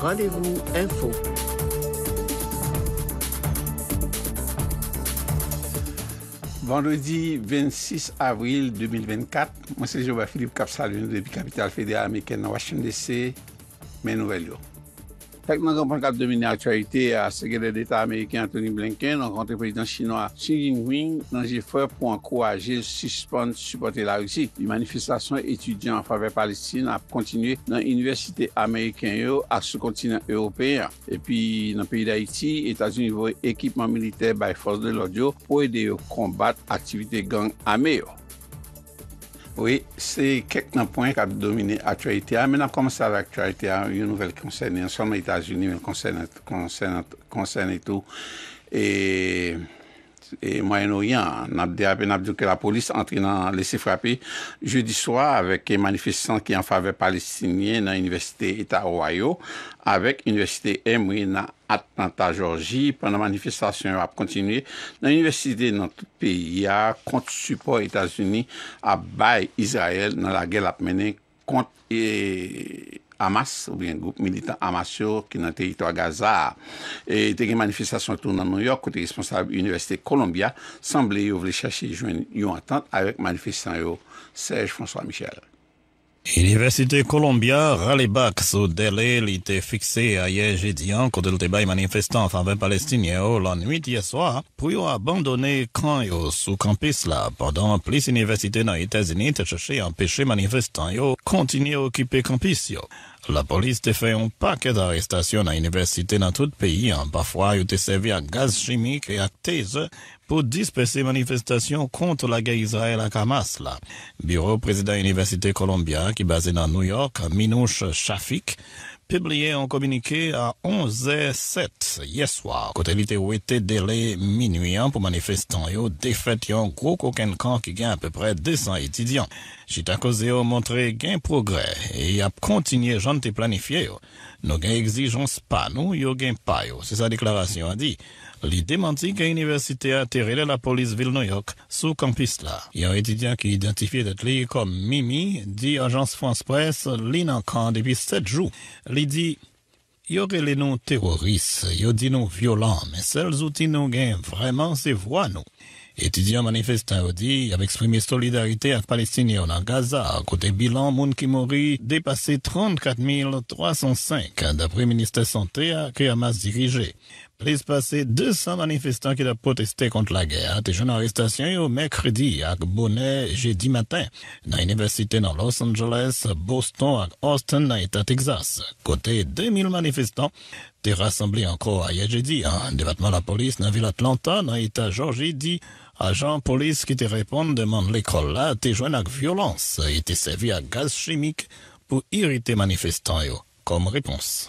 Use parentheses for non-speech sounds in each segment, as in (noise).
Rendez-vous info. Vendredi 26 avril 2024, moi c'est Jean-Philippe Capsalune depuis Capitale fédérale américaine à Washington DC, mes nouvelles. Fèk nan 2014, domine aktualite, a sekredèl d'Etat amèyken Anthony Blinken nan kontreprezidant chinois Sun Yung-Wing nan jè fè pou an kou aje suspande supporte la ouzi. Di manifestasyon etudiant fave Palestine a kontinuè nan universite amèyken yo a sou kontinant européen. E pi nan peyi d'Haïti, Etats-Unis vòi ekipman militer bèi fòs de lò djò pou edè yo kombat aktivite gang amèyo. Oui, c'est quelqu'un point qui a dominé la traité. Maintenant, comme ça, la traité, il y a une nouvelle concernée, une nouvelle concernée. Et... E mwen yon yon, nabdi apen nabdi yon ke la polis entri nan lese frape Jeudi swa avek e manifestant ki an fave palestinien nan universite Etawayo Avek universite Emre nan Atanta Georgi Pan nan manifestasyon ap kontinuy Nan universite nan tout peyi ya Kont support Etasuni ap bay Israel nan la gel ap menen kont Etawayo Amas, ou bien goup militant Amas yo ki nan teritor Gaza. E te gen manifestasyon tou nan New York kote responsable Universite Columbia sanble yo vle chache yon atent avek manifestasyon yo Serge François Michel. Université Columbia sous délai était fixé à hier jeudi cours de débat manifestant en faveur palestinien la nuit hier soir puis abandonné quand sous campus là pendant plus d'universités dans les États-Unis cherché à empêcher manifestants yo continuer à occuper campus yo. La police t'a fait un paquet d'arrestations à l'université dans tout le pays. Hein. Parfois, ils été servi à gaz chimique et à thèse pour disperser manifestations contre la guerre israélienne à Hamas. Là. Bureau président Université Columbia, qui basé dans New York, Minouche Shafik, publié un communiqué à 11h07 hier soir. Côté était délai minuit pour manifestants et défaite un gros coquin camp qui gagne à peu près 200 étudiants. causé au montré gain progrès et a continué j'en te planifié. Nous gain exigeons pas, nous, yo gain pas, C'est sa déclaration a dit li demanti ke université a terele la ville de New York sous kampis la. Un étudiant qui identifiye det comme kom Mimi dit l'agence France Presse li nan Il depi 7 les noms di, noms terroristes, y teroris, yo noms violents mais men sel zouti nou gen vreman se vwa nou. Etidyan manifestan yo di, exprimé solidarité à ak palestinyon dans Gaza, côté bilan moun 305, mori le 34.305 de la Santé a ki dirigé. Plis pase 200 manifestants qui ont protesté contre la ger. Te joun arrestasyon yo mercredi à bonè jeudi matin Dans l'université dans Los Angeles, Boston à Austin nan Eta Texas. Côté 2000 manifestants, te encore encore jeudi. Un Département de la police, la ville Atlanta nan Eta Georgie dit ajan Police qui te répondent demande l'école. là te joun ak violence. et te servi à gaz chimique pour irriter manifestants. yo comme réponse.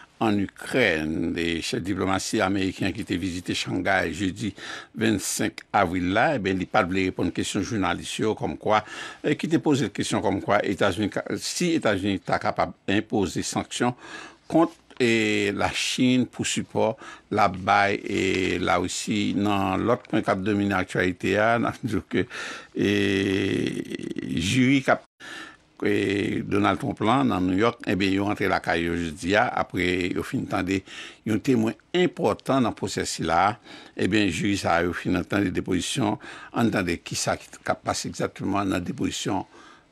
an Ukren, de chè diplomasy Amerikyan ki te vizite Shanghai jeudi 25 avril la, e eh ben li pa ble repon kèsyon jounalisyon kom kwa, ki te pose kèsyon kom kwa, si Etats-Unis ta kapab impose sanksyon kont eh, la Chine pou support la Baye e la wisi nan lot kon kap domine aktualite a, nan jouke juri kap... Donald Tromplan nan New York, yon rentre la kaye yo je diya, apre yo finitande, yon temwen impotant nan proses si la, e ben juri sa yo finitande deposisyon, anitande ki sa ki pas exactement nan deposisyon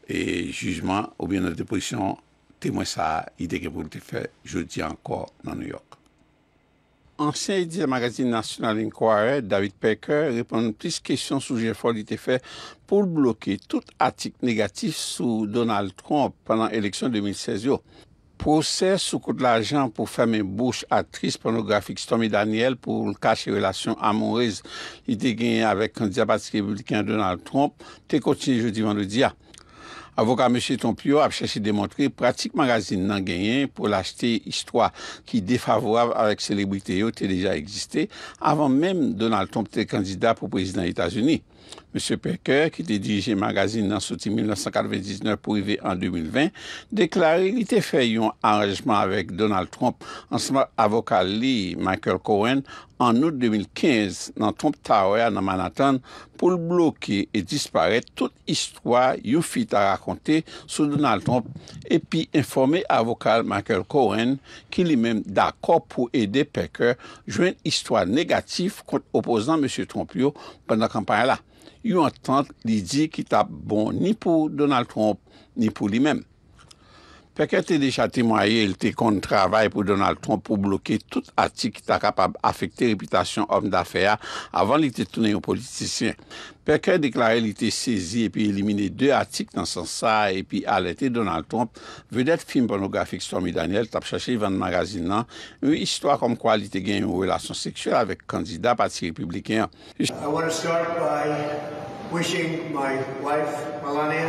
e jujman, ou bien nan deposisyon temwen sa ide ke pou te fe je diya anko nan New York. Ansyen edi magazine National Inquirer, David Pecker, repande plis kesyon soujè fol di te fè pou blokè tout atik negatif sou Donald Trump pendant eleksyon 2016 yo. Proses soukout l'ajan pou fèmè bouch atris pornografik Stormy Daniel pou l'kache relasyon amorez li te genye avèk an di apatik republikan Donald Trump te kontine jodi vandodi ya. Avoka M. Tompio ap chase demontre pratik magazin nan genyen pou l'achete histwa ki defavorav alek selebrite yo te deja egziste avan menm Donald Trump te kandida pou prezident Etasuni. M. Pecker, ki te dirije magazine nan soti 1999 privé an 2020, deklari li te fè yon anrejman avèk Donald Trump anseman avokal li Michael Cohen an nou 2015 nan Trump ta orè nan Manhattan pou l bloke e dispare tout histwa yon fit a rakonte sou Donald Trump epi informe avokal Michael Cohen ki li men d'akop pou ede Pecker jwen histwa negatif kont oposan M. Trompio pendant kampanye la. yo entente li di ki ta bon ni pou Donald Trump ni pou li menm. Perke te deja temoye el te kont travay pou Donald Trump pou bloke tout atik ki ta kapab afekte reputasyon om da feya avan li te toune yo politisyen. Perke deklare li te sezi epi elimine de atik nan san sa epi alete Donald Trump vedet film pornografik Stormy Daniel tap chache Ivan Magazine nan ou istwa kom kwa li te gen yon relasyon seksuel avek kandida pati republiken. I want to start by wishing my wife Melania...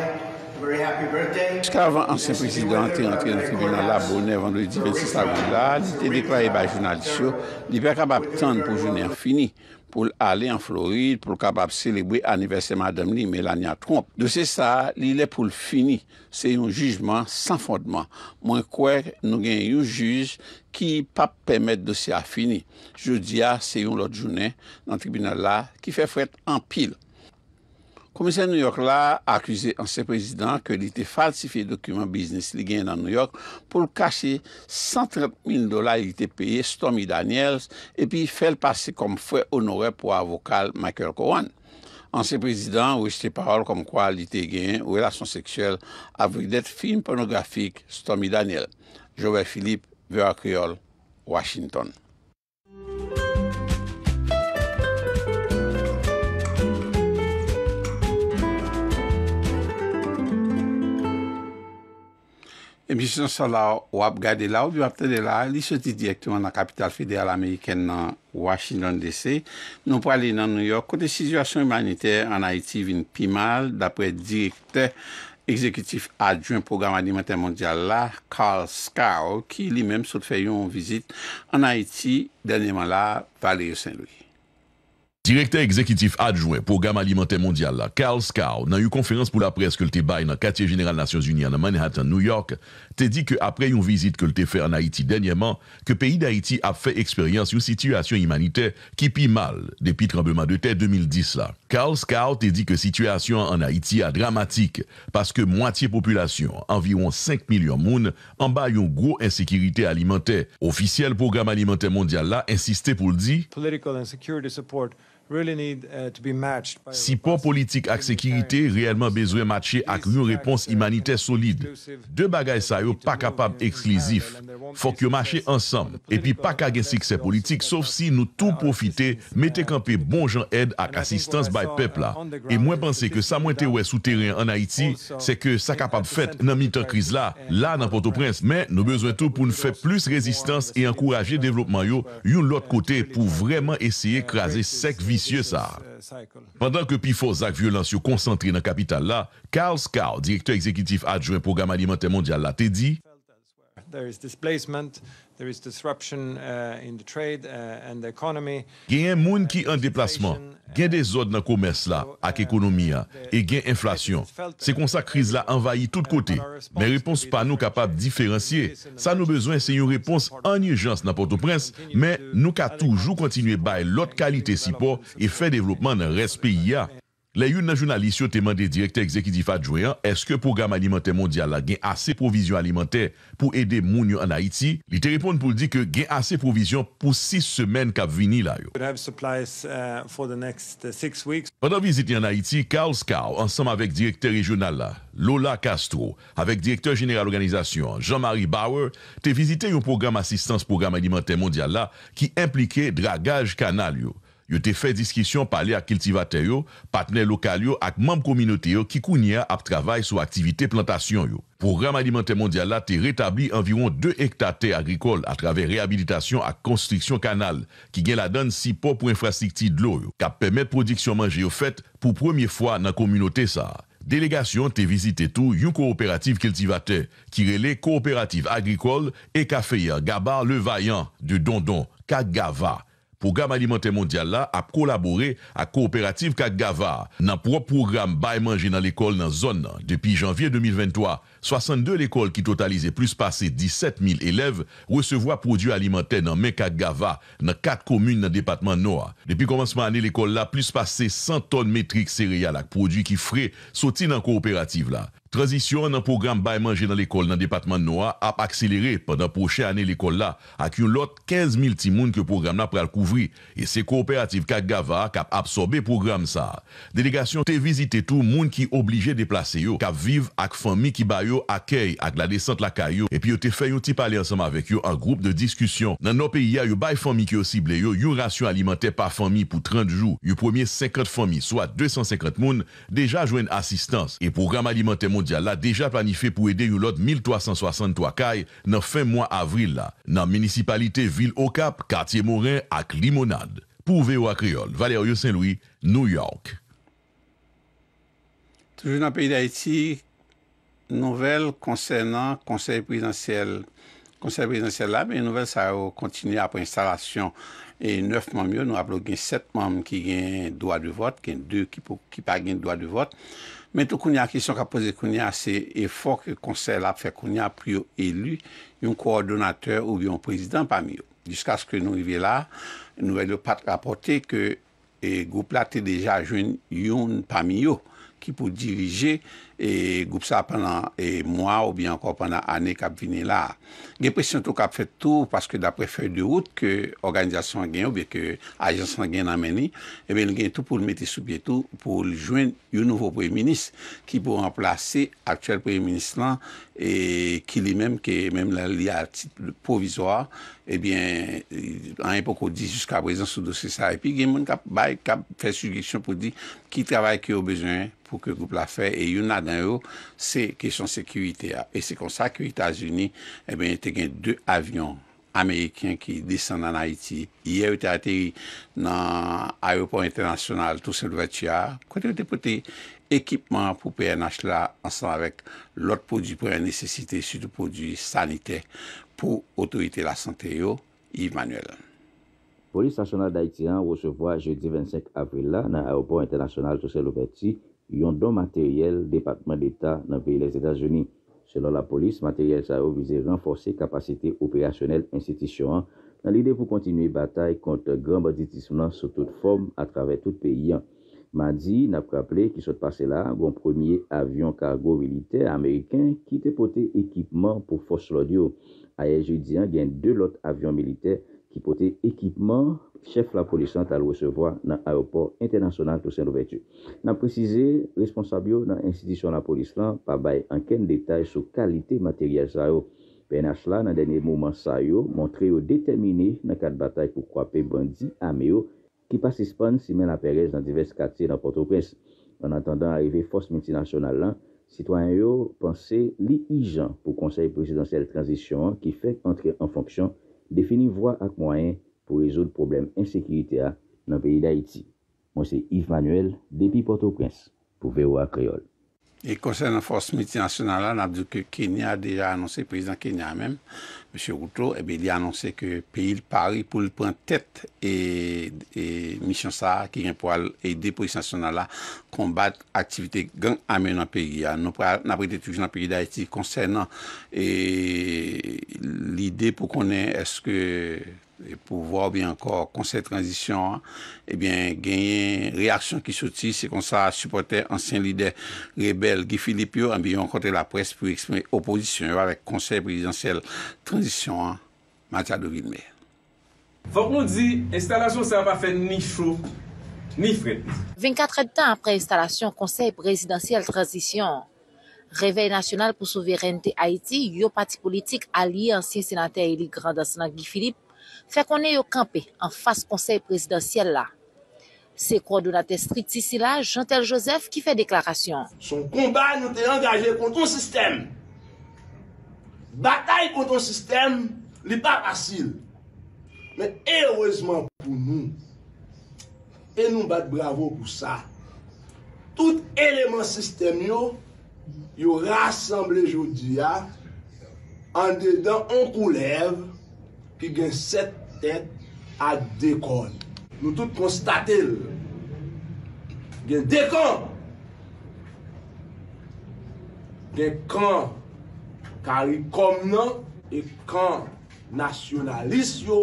Pisk avan ansen prezident te antre an tribunal la bonen vandou di 26 avon la, te deklaye bay jounal disyo, li pe kabab tante pou jounen fini pou ale an florid, pou kabab selebwe aniversè madem li Melania Trump. De se sa, li le pou fini, se yon jujman san fondman, mwen kwe nou gen yon juj ki pap pemet de se a fini. Je diya, ah, se yon lot jounen an tribunal la ki fe fwet an pil. de New York la accusé l'ancien président que que il était falsifié document business à New York pour cacher 130 000 dollars payés étaient Stormy Daniels et puis fait passer comme frère honoré pour avocat Michael Cohen. Ancien président ou ses parole comme comme quoi te relation ou relations sexuelle avec d'être film pornographique Stormy Daniels. Joël Philippe, Vera Creole, Washington. Emisyon sa la wap gade la ou bi wap tade la li soti direktouman na kapital federal Ameriken nan Washington DC. Nou prale nan New York kote Sisywasyon Humanitè an Haiti vin Pimal dapre direkte ekzekutif adjouan program animatè mondial la Karl Skow ki li menm sot fè yon vizit an Haiti dèlnèman la Valeo Saint-Louis. Direkta ekzekitif adjouen pou gama alimentè mondial la, Karl Skow, nan yon konferans pou la pres ke lte bay nan katye General Nations Union nan Manhattan, New York, te di ke apre yon vizit ke lte fè an Haiti denyèman, ke peyi d'Haiti ap fè eksperyans yon situasyon imanite ki pi mal depi trambeman de te 2010 la. Karl Skow te di ke situasyon an Haiti a dramatik, paske mwatiye populasyon, anviron 5 milyon moun, an bay yon gro insekiritè alimentè. Oficiel pou gama alimentè mondial la, insistè pou ldi... Uh, si pou politik ak sekirite, reyelman bezwen matche ak yon repons imanite solide. De bagay sa yo pa kapab eksklizif. Fok yo matche ansam, epi pa kagen sikse politik, sof si nou tou profite, metekampe bon jan ed ak asistans bay pepla. E mwen panse ke sa mwen te wè souteren an Haiti, se ke sa kapab fet nan mitan kriz la, la nan Port-au-Prince. Men, nou bezwen tou pou nou fe plus rezistans e ankouraje devlopman yo yon lot kote pou vreman esye krasi sek vis. Pendant ke pi fosak violans yo konsantri nan kapital la, Karl Skow, direktor ekzekitif adjouen program alimenter mondial la, te di... Uh, uh, gen yon moun ki an deplasman, uh, gen dezod nan komers la ak ekonomi ya, e gen inflasyon. Se kon sa kriz la anvayi tout kote, men repons pa nou kapap diferenciye. Sa nou bezwen se yon repons anyejans nan Port-au-Prince, men nou ka toujou kontinuye bay lot kalite si po, e fey devlopman nan res peyi ya. Lè yon nan jounalisyon te mande direkter ekzekidifa djouyen, eske program alimenter mondial la gen ase provizyon alimenter pou ede moun yo an Haiti? Li te repon pou li di ke gen ase provizyon pou 6 semen kap vini la yo. Pada vizite yo an Haiti, Carl Scow, ansam avek direkter regional la, Lola Castro, avek direkter general organizasyon, Jean-Marie Bauer, te vizite yo program asistans program alimenter mondial la ki implike dragaj kanal yo. Yo te fe diskisyon pale ak kiltivate yo, patne lokal yo ak mame kominote yo ki kounye ap travay sou aktivite plantasyon yo. Program Alimenter Mondial la te retabli environ 2 hektate agrikol atrave rehabilitasyon ak konstriksyon kanal ki gen la dan si pop ou infrastikti dlo yo, ka pemet prodiksyon manje yo fet pou premier fwa nan kominote sa. Delegasyon te vizite tou yon kooperatif kiltivate ki rele kooperatif agrikol e ka feye gabar le vayan de dondon kak gava Program alimenter mondial la ap kolabore ak kooperative Katgava nan prop program bay manje nan l'ekol nan zon nan. Depi janvye 2023, 62 l'ekol ki totalize pluspase 17000 elev resevo a produ alimenter nan men Katgava nan 4 komune nan depatman Noa. Depi komansman ane l'ekol la pluspase 100 ton metrik sereyal ak produ ki fre soti nan kooperative la. Transisyon nan program bay manje nan l'ekol nan depatman noua ap akselere pandan proche ane l'ekol la ak yon lot 15.000 ti moun ki yo program nan pral kouvri e se kooperatif kak gava kap absorbe program sa. Delegasyon te vizite tou moun ki oblije deplase yo, kap vive ak fami ki bay yo akey ak la desante lakay yo epi yo te feyo ti pale ansam avek yo an group de diskusyon. Nan nou peyi ya yo bay fami ki yo sible yo, yo rasyon alimenter pa fami pou 30 jou. Yo premier 50 fami, soit 250 moun, deja jwen asistans. E program alimenter moun mondial la deja planife pou ede yu lot 1363 kay nan fin mwan avril la nan municipalite vil Okap, Katye Morin ak Limonade. Pou ve ou ak reol, Valerio Saint-Louis, New York. Toujou nan peyi da eti, nouvel konsen nan konsen prizantsel la, nouvel sa o kontinye apre installasyon e neuf mwam yo nou aplo gen set mwam ki gen doa de vot gen de ki pa gen doa de vot Mento Kounia, kisyon kapoze Kounia, se e fok konser la pfe Kounia priyo elu yon koordonateur ou yon prezident Pamio. Jiska skre nou ive la, nou vele pat rapote ke e, goup la te deja jwen yon Pamio ki pou dirije. e goupsa penan e mwa ou bi ankor penan ane kap vini la. Gen presyon tou kap fet tou, paske dapre fey di wout, ke organizasyon gen ou, beke ajansan gen nameni, e ben gen tou pou l meti soubietou, pou l jwen yon nouvo pre-minist, ki pou remplase aktuel pre-minist lan, E ki li menm, ki menm li a tit pou vizwa, ebyen eh an epok ou di jiska prezant sou dosi sa. E pi gen moun kap bay, kap fè sujiksyon pou di ki travay ki ou bejwen pou ke goup la fè. E yon nan an ou, se kesyon sekurite a. E se kon sa ki ou Itajouni, ebyen te gen dwe avyon ameyekyen ki desan nan Haiti. Ye ou te ate nan aeroport internasyonal, tou sel vatia, kote ou te pote yon. Ekipman pou PNH la ansan avèk lòt pòdjou prè nésesite, soute pòdjou sanite pou otorite la santer yo, Yves Manuel. Polis Stasyonal d'Haïti an wò se vwa jeudi 25 avril la nan Aéroport Internasyonal Social Opeti yon don materyel Departement d'Etat nan Pèi les Etats-Unis. Selon la polis, materyel sa yo vize renforse kapasite operasyonel institisyon nan lide pou kontinui batay kont grambaditisman sou tout form atrave tout pèi yon. Ma di, na preaple ki sot pase la, gwen premye avyon kargo militer Ameriken ki te pote ekipman pou fos lodyo. Aye, je diyan gen de lot avyon militer ki pote ekipman, chef la polis lan tal wesevoa nan aropor internasyonal to sen nou vetu. Na precize, responsabyo nan insidisyon la polis lan, pa bay anken detay sou kalite materyal sa yo. Pe na chla nan denye mouman sa yo, montre yo detemine nan kat batay pou kwape bandi ame yo ki pasispon si men aperej nan divers katye nan Port-au-Prince. Nan atendan arive fos multinasyonal lan, sitwanyen yo panse li hijan pou konsey presidansel transisyon ki fek antre an fonksyon defini vwa ak mwayen pou rezoud problem ensekirite a nan peyi d'Haïti. Mwen se Yves Manuel, Depi Port-au-Prince, pou Veo Akreol. E konsen an forse miti nasyonal la, nan ap di ke Kenya a deja anonsen, prezident Kenya eh a men, M. Routlo, e be li anonsen ke pe il pari pou l pou an tet e Mishansa, ki gen po al e depo li nasyonal la, kombat aktivite gen ame nan pe ki a. Nan ap rete touj nan pe ki da eti konsen nan, e lide pou konen eske... Et pouvoir bien encore encore transition et transition, eh gagner réaction qui réaction qui se ça a supporté ancien leader rebelle Guy Philippe en contre rencontré la presse pour exprimer opposition avec Conseil présidentiel transition, transisyon hein. faut de Vilmer. Fok nous di, l'installation sa va ni chaud, ni 24 après après installation Conseil Présidentiel Transition, Réveil national pour souveraineté haïti yo politique politique sénateur ancien sénateur Élie grand Guy Philippe, Fè konè yo kampe an fase konsey presidansyèl la. Se kwa do natè strit sisi la, jantèl Josef ki fè deklarasyon. Son komba nou te angaje konton sistem. Bataï konton sistem, li pa pasil. Men eroèzman pou nou, pe nou bat bravo pou sa. Tout eleman sistem yo, yo rassemble jodi ya, an dedan an koulev, ki gen set Non? et a dekon. Nou tout konstatil gen dekon gen kan karikom nan e kan nasyonalist yo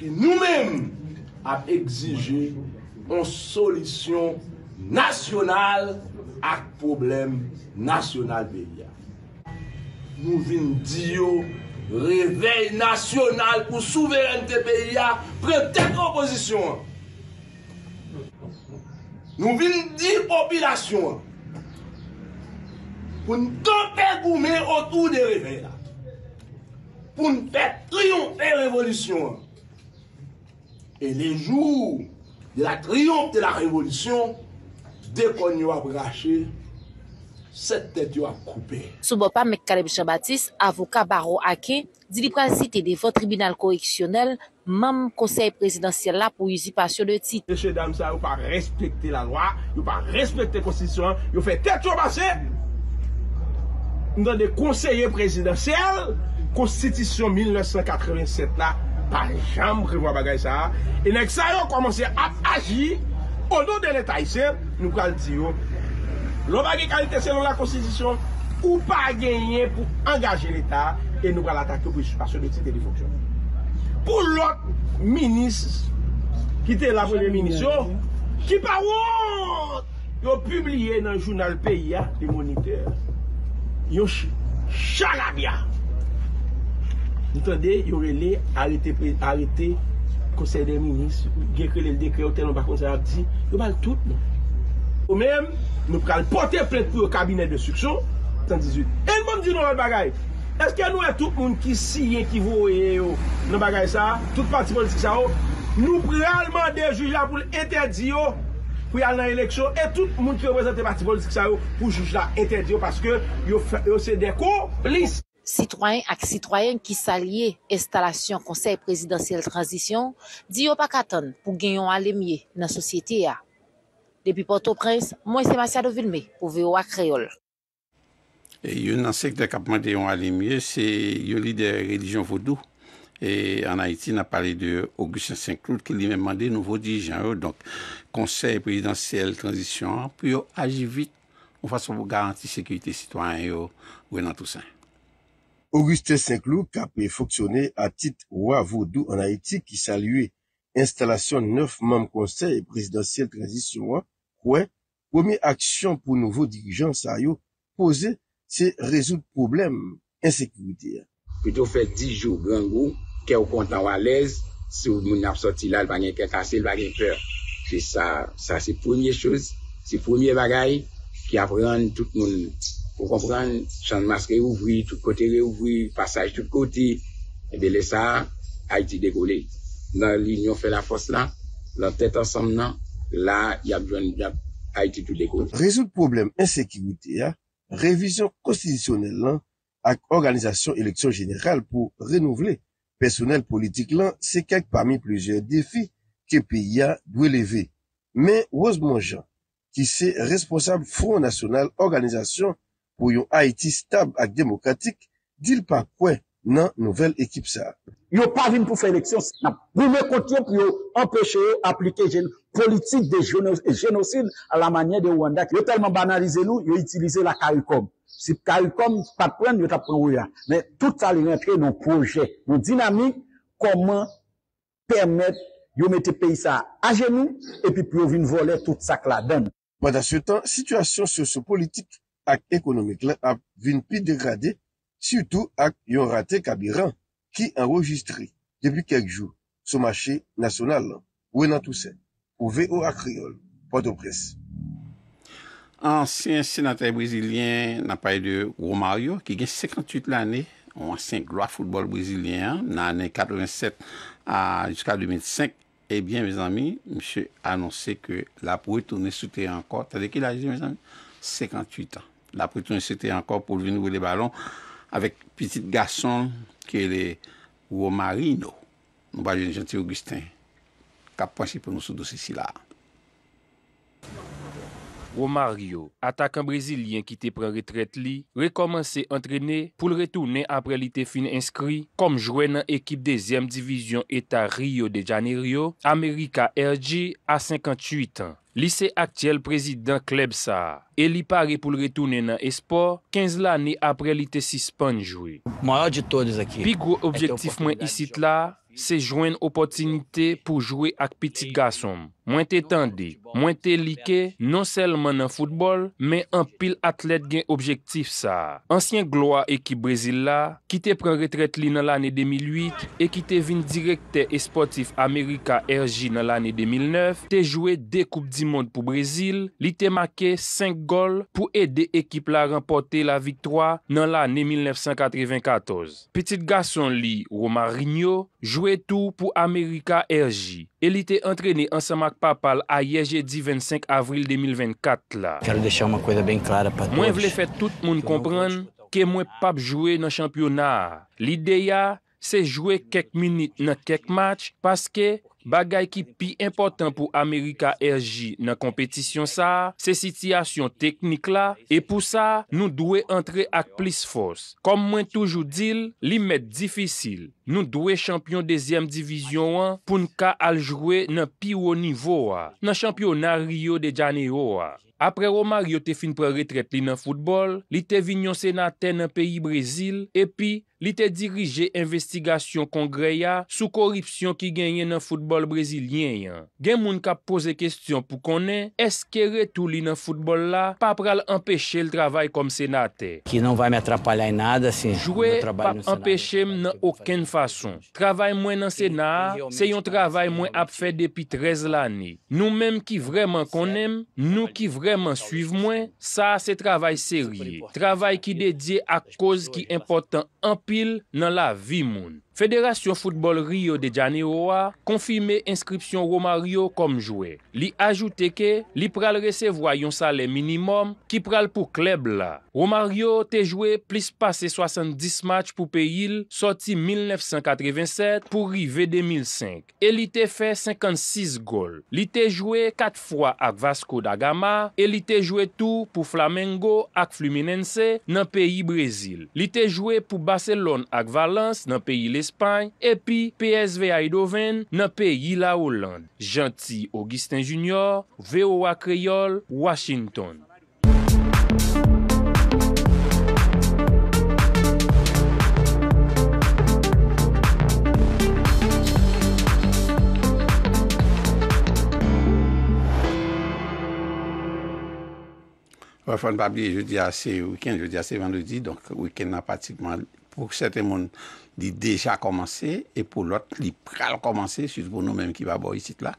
ki nou men ap exige an solisyon nasyonal ak problem nasyonal beya. Nou vin diyo Réveil nasyonal pou souveren tepe li a prenten propozisyon. Nou vin di popilasyon pou nou tepe goume otou de réveil la. Pou nou tepe triyonte revolisyon. E li jou de la triyonte la revolisyon, de kon yo abrache... se te diwa koupe. Soubopa Mekkade Bichan Batis, avoka baro ake, di li pral site de vo tribunal koreksyonel, mam konsey presidansyel la pou yizi pasyon de tit. Che dam sa yo pa respekte la loa, yo pa respekte konstitusyon, yo fe tet yo basen! Nou dan de konsey presidansyel, konstitusyon 1987 la, pa jam revwa bagay sa. E nek sa yo komanse ap aji, o nou dene ta isen, nou pral diyo, Lo ba ge kalite selon la konstitisyon Ou pa genye pou Angaje l'Etat E nou ba l'atak yo pou isupasyon de titel de moksyon Pou l'ot Minis Ki te la pou de minis yo Ki pa wot Yo publie nan jounal PIA De moniteur Yo chalabia Ntande yo rele Arite Konsey de minis Yo bal tout no Ou men, nou pral pote plente pou yo kabinet de struksyon, et moun di nou an bagay, eske nou e tout moun ki si ye kivou e yo oh, nan bagay sa, tout parti politik sa yo, oh, nou pral mande juj la pou l'interdi yo oh, pou yal nan eleksyon, et tout moun ki yo prezante parti politik sa yo pou juj la interdi yo, paske yo se deko blis. Citoyen ak citoyen ki sa liye estalasyon konsey presidansyel transisyon, di yo pa katan pou genyon alemiye nan sosyete ya. Depi Port-au-Prince, mwen Sébastien de Villemay, ouve ou ak kreol. E yon nansek de kapman de yon alimye, se yon li de religion vodou. E en Haiti, nan pale de Augustin Saint-Cloud, ki li menman de nouvo dirijan ou, konser, prezidentiel, transisyon, pou yo aji vit ou fason pou garanti sekwite sitwany ou venan tousan. Augustin Saint-Cloud, kapme foksyone atit wavodou en Haiti, ki salye instalasyon neuf mwen konser, prezidentiel, transisyon ou, wè, pwèmè aksyon pou nouvo dirijan sa yo pose se rezout problem insekunite. Pwè tou fè di jou grangou kè ou kontan walez sou moun ap soti lal bagen kèt asil bagen pèr. Fè sa, sa se pwèmè chouz se pwèmè bagay ki apren tout moun pou konpren chan maske ouvwi tout kote ouvwi, pasaj tout koti e belè sa, a iti degolè. Nan l'union fè la fòs lan lan tèt ansam nan La, ya bjwen, ya Haiti tou dekou. Rezout problem ensekivite ya, revizyon konstidisyonel lan ak organizasyon eleksyon jeneral pou renouvle. Personel politik lan se kak parmi plezyon defi ke piya dwe leve. Men, wos bon jan ki se responsab front nasyonal organizasyon pou yon Haiti stab ak demokratik, dil pa kwen. nan nouvel ekip sa. Yo pa vin pou fè lèksyon, pou mè kotiè pou yo empèche yo aplike genosin politik de genosin a la manyè de Wanda. Yo telman banalize lou, yo itilize la karikom. Si karikom pa pren, yo tap prou ya. Mè tout sa li rentre nou projè, nou dinamik, koman pèmèd yo mette pey sa a genou, epi pou yo vin volè tout sa kladèm. Ba da sou tan, situasyon sosyo-politik ak ekonomik la a vin pi degradè Siyoutou ak yon rate kabiran ki enregistre debi kek jou sou mache nasyonal lan. Ouwe nan tousen, ouve ou ak kriol. Pote pres. Ansyen senatay brisilyen nan paye de Gros Mario ki gen 58 l'anè. On ansyen gloa foutbol brisilyen nan anè 87 jusqu'a 2005. Ebyen, mizanmi, mishè anonsè ke la pou etou ne sute ankor. Tade ki la je, mizanmi? 58 an. La pou etou ne sute ankor pou ven nouwe le balon. avèk pitit gason ki elè Womarino, nou wajen jante Augustin, kap pransip nou sou do sisi la. Romario, atakan Brezilien ki te pren retret li, rekomansi entrene pou l retounen apre li te fin inskri kom jwen nan ekip 2e divizyon Eta Rio de Janerio, Amerika RG a 58 an. Li se aktiel prezident Klebsa, e li pare pou l retounen nan espor 15 lani apre li te sispan jwe. Pi gro objektif mwen isi tla se jwen opotinite pou jwe ak pitit gasom. Mwen te tendi, mwen te like, non selman nan futbol, men an pil atlet gen objektif sa. Ansyen gloa ekip Brezil la, ki te pren retret li nan l'anè 2008, e ki te vin direkte esportif Amerika R.J. nan l'anè 2009, te jwe de koup di mond pou Brezil, li te make 5 gol pou ede ekip la remporte la vitroi nan l'anè 1994. Petit gason li, Roma Rigno, jwe tou pou Amerika R.J., El ite entrene ansama k papal a yeje 10-25 avril 2024 la. Mwen vle fet tout moun kompren ke mwen pap jwe nan championar. Li deya... se jwe kek minute nan kek match paske bagay ki pi important pou Amerika S.J. nan kompetisyon sa se sityasyon teknik la e pou sa, nou dwe entre ak plis fos. Kom mwen toujou dil, li met difisil. Nou dwe champyon 2e divizyon an pou nka al jwe nan pi ou nivou a nan champyon nan Rio de Janeiro a. Apre Romario te fin preretrepli nan futbol, li te vinyonse nan ten nan peyi Brezil, epi, li te dirije investigasyon kongreya... sou koripsyon ki genye nan futbol brezilien yon. Gen moun ka pose kestyon pou konen... eske re tou li nan futbol la... pap ral empeche l travay kom senate. Ki non va me atrapalay nada... Jouè pap empeche m nan oken fason. Travay mwen nan senat... se yon travay mwen ap fè depi 13 lani. Nou mèm ki vreman konen... nou ki vreman suiv mwen... sa se travay seri. Travay ki dedye a koz ki important... pil nan la vi moun. Fèderasyon Foutbol Riyo de Djanerowa konfime inskripsyon Romario kom jwe. Li ajoute ke li pral resevwa yon sale minimum ki pral pou kleb la. Romario te jwe plis pase 70 match pou peyil soti 1987 pou rive 2005. E li te fe 56 gol. Li te jwe 4 fwa ak Vasco da Gama. E li te jwe tou pou Flamengo ak Fluminense nan peyi Brezil. Li te jwe pou Barcelona ak Valence nan peyi Lesan. Espany, epi PSV Eidoven, nan pe Yila Holland. Gentil Augustin Junior, VOA Crayol, Washington. Wafan Babi, je di ase wikend, je di ase vandodi, wikend nan patikman, pou kwen chete moun li deja komanse, e pou lot li pral komanse, si pou nou menm ki va bo itit la,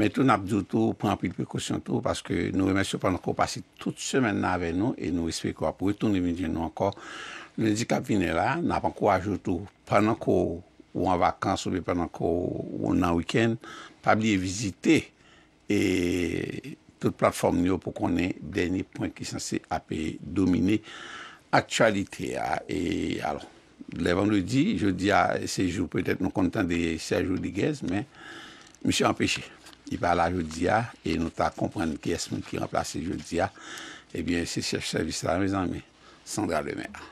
men tou nap djoutou, pranpil prekousyon tou, paske nou remensyo pandan kou pasi tout semen nan ave nou, e nou respekwa pou etoun li vijen nou anko. Le lindikap vine la, nap an kou ajoutou, pandan kou ou an vakans, ou pe pandan kou ou nan wikend, pa bliye vizite, e tout platform nou pou konen denye point ki sanse api domine aktualite a, e alon. Le vendoudi, jodi a, sejou, pwetet nou kontan de Sejou Liguez, men, mi se empeshe. I pa la jodi a, e nou ta komprenn ki es moun ki remplase jodi a, ebyen eh sejou servis la mezan men, Sandra Lemaire.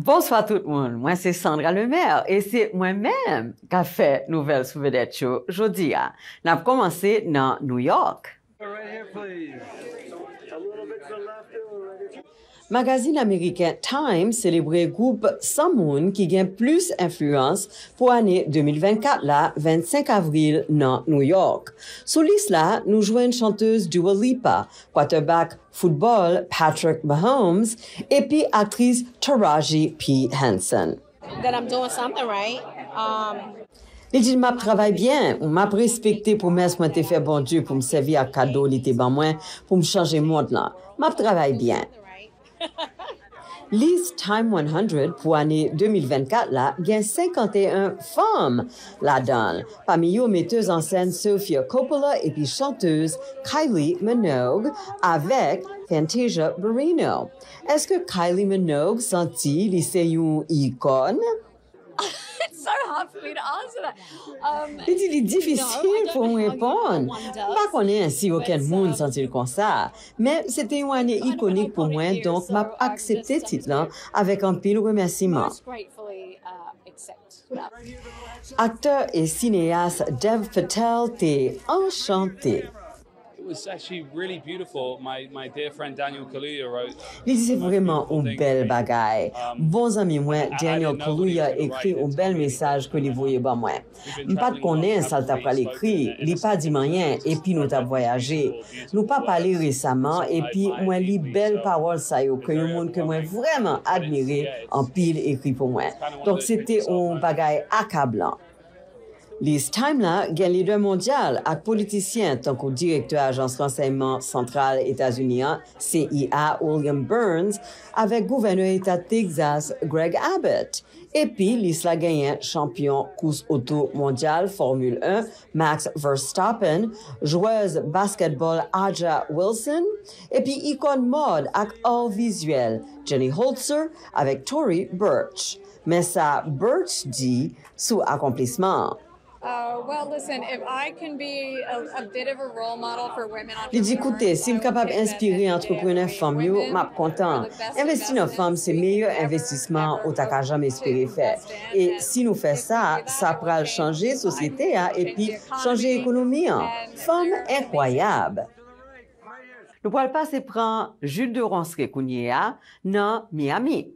Bonswa tout moun, mwen se Sandra Lemaire, e se mwen menm ka fe nouvel souvedet show jodi a. N ap komanse nan New York. Right here, please. Magazine américain Time célébrait groupe Samoun qui gagne plus influence pour année 2024 la 25 avril dans New York. Sous liste là, nous jouons chanteuse Dua Lipa, quarterback football Patrick Mahomes et puis actrice Taraji P. Hansen. That I'm doing something right. Um, il dit, m'a travaille bien, m'a respecté pour m'a fait bon Dieu pour me servir à cadeau, l'été, était pour me changer monde là. M'a travaille bien. Lise (laughs) Time 100 pou ane 2024 la gen 51 fom ladan. Pamiyou mettez ansen Sofia Coppola epi chantez Kylie Minogue avek Fantasia Barino. Eske Kylie Minogue santi lise yon ikon? C'est (laughs) um, difficile pour pour de répondre. pas ne connais ainsi aucun monde um, sentir comme ça, mais c'était une année iconique pour moi, donc m'a m'ai accepté um, titre avec un pile remerciement. Uh, Acteur et cinéaste Dev Patel t'es enchanté. Li se vreman ou bel bagay. Bon zami mwen, Daniel Kaluya ekri ou bel mesaj ke li voye ba mwen. Mpad konen sal ta pral ekri, li pa di manyen, epi nou ta voyaje. Nou pa pale resaman, epi mwen li bel parol sayo ke yon moun ke mwen vreman admire an pil ekri pou mwen. Tok se te ou bagay akablan. Lis time la, gen lide mondial ak politisyen tanko direktor ajanse renseyman sentral Etasunian CIA e William Burns avek gouvene etat Texas Greg Abbott. Epi lis la genyen champion kous oto mondial Formule 1 Max Verstappen, jwez basketbol Aja Wilson, epi ikon mod ak or vizuel Jenny Holzer avek Tory Burch. Men sa Burch di sou akomplisman. Uh, Li di koute, si m kapab inspirer entreprener fom yo, map kontan. Investi nan fom se meyye investisman ou tak a jam espere fe. E si nou fe sa, sa pral chanje sosyete ya epi chanje ekonomi ya. Fom ekwayab. Nou pral pas se pran Jules de Ronskikounie ya nan Miami.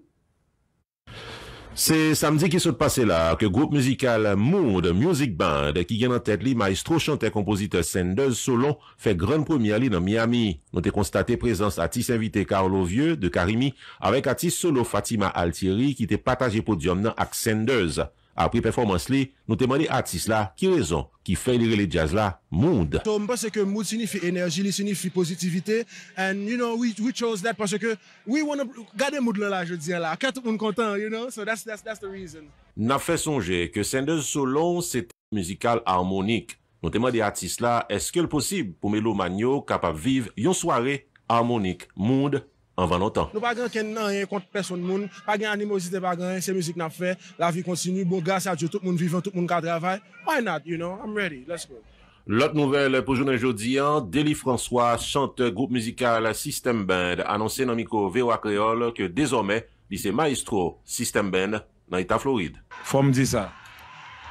Se samdi ki sot pase la, ke goup muzikal Mood Music Band ki gen an tet li maestro chante kompozite Sanders Solon fe gran premia li nan Miami. Non te konstate prezans atis invite Carlo Vieux de Karimi avek atis solo Fatima Altieri ki te pataje podium nan ak Sanders. Apri performans li, nou teman li atis la ki rezon ki fè nire le jazz la moud. Mbè se ke moud sinifi enerji, li sinifi pozitivite. And you know, we chose that parce ke we want to gade moud le la, je diya la. Kè tou moun kontan, you know, so that's the reason. Nafè sonje ke sènde solon se te mouzikal harmonik. Nou teman li atis la, eske l posib pou melo manyo kapap viv yon sware harmonik moud moun. anvan an tan. Nou bagan ken nan yon kont person moun, bagan animozite bagan, se mouzik nan fe, la vi kontsini, bon gas a djou, tout moun vivan, tout moun ka dravay, why not, you know, I'm ready, let's go. Lot nouvel pou joun an jodi an, Deli François, chanteur goup mouzikal System Band, anonsen nan miko Vero Akreol, ke dezome, li se maestro System Band nan Ita Florid. Fom di sa,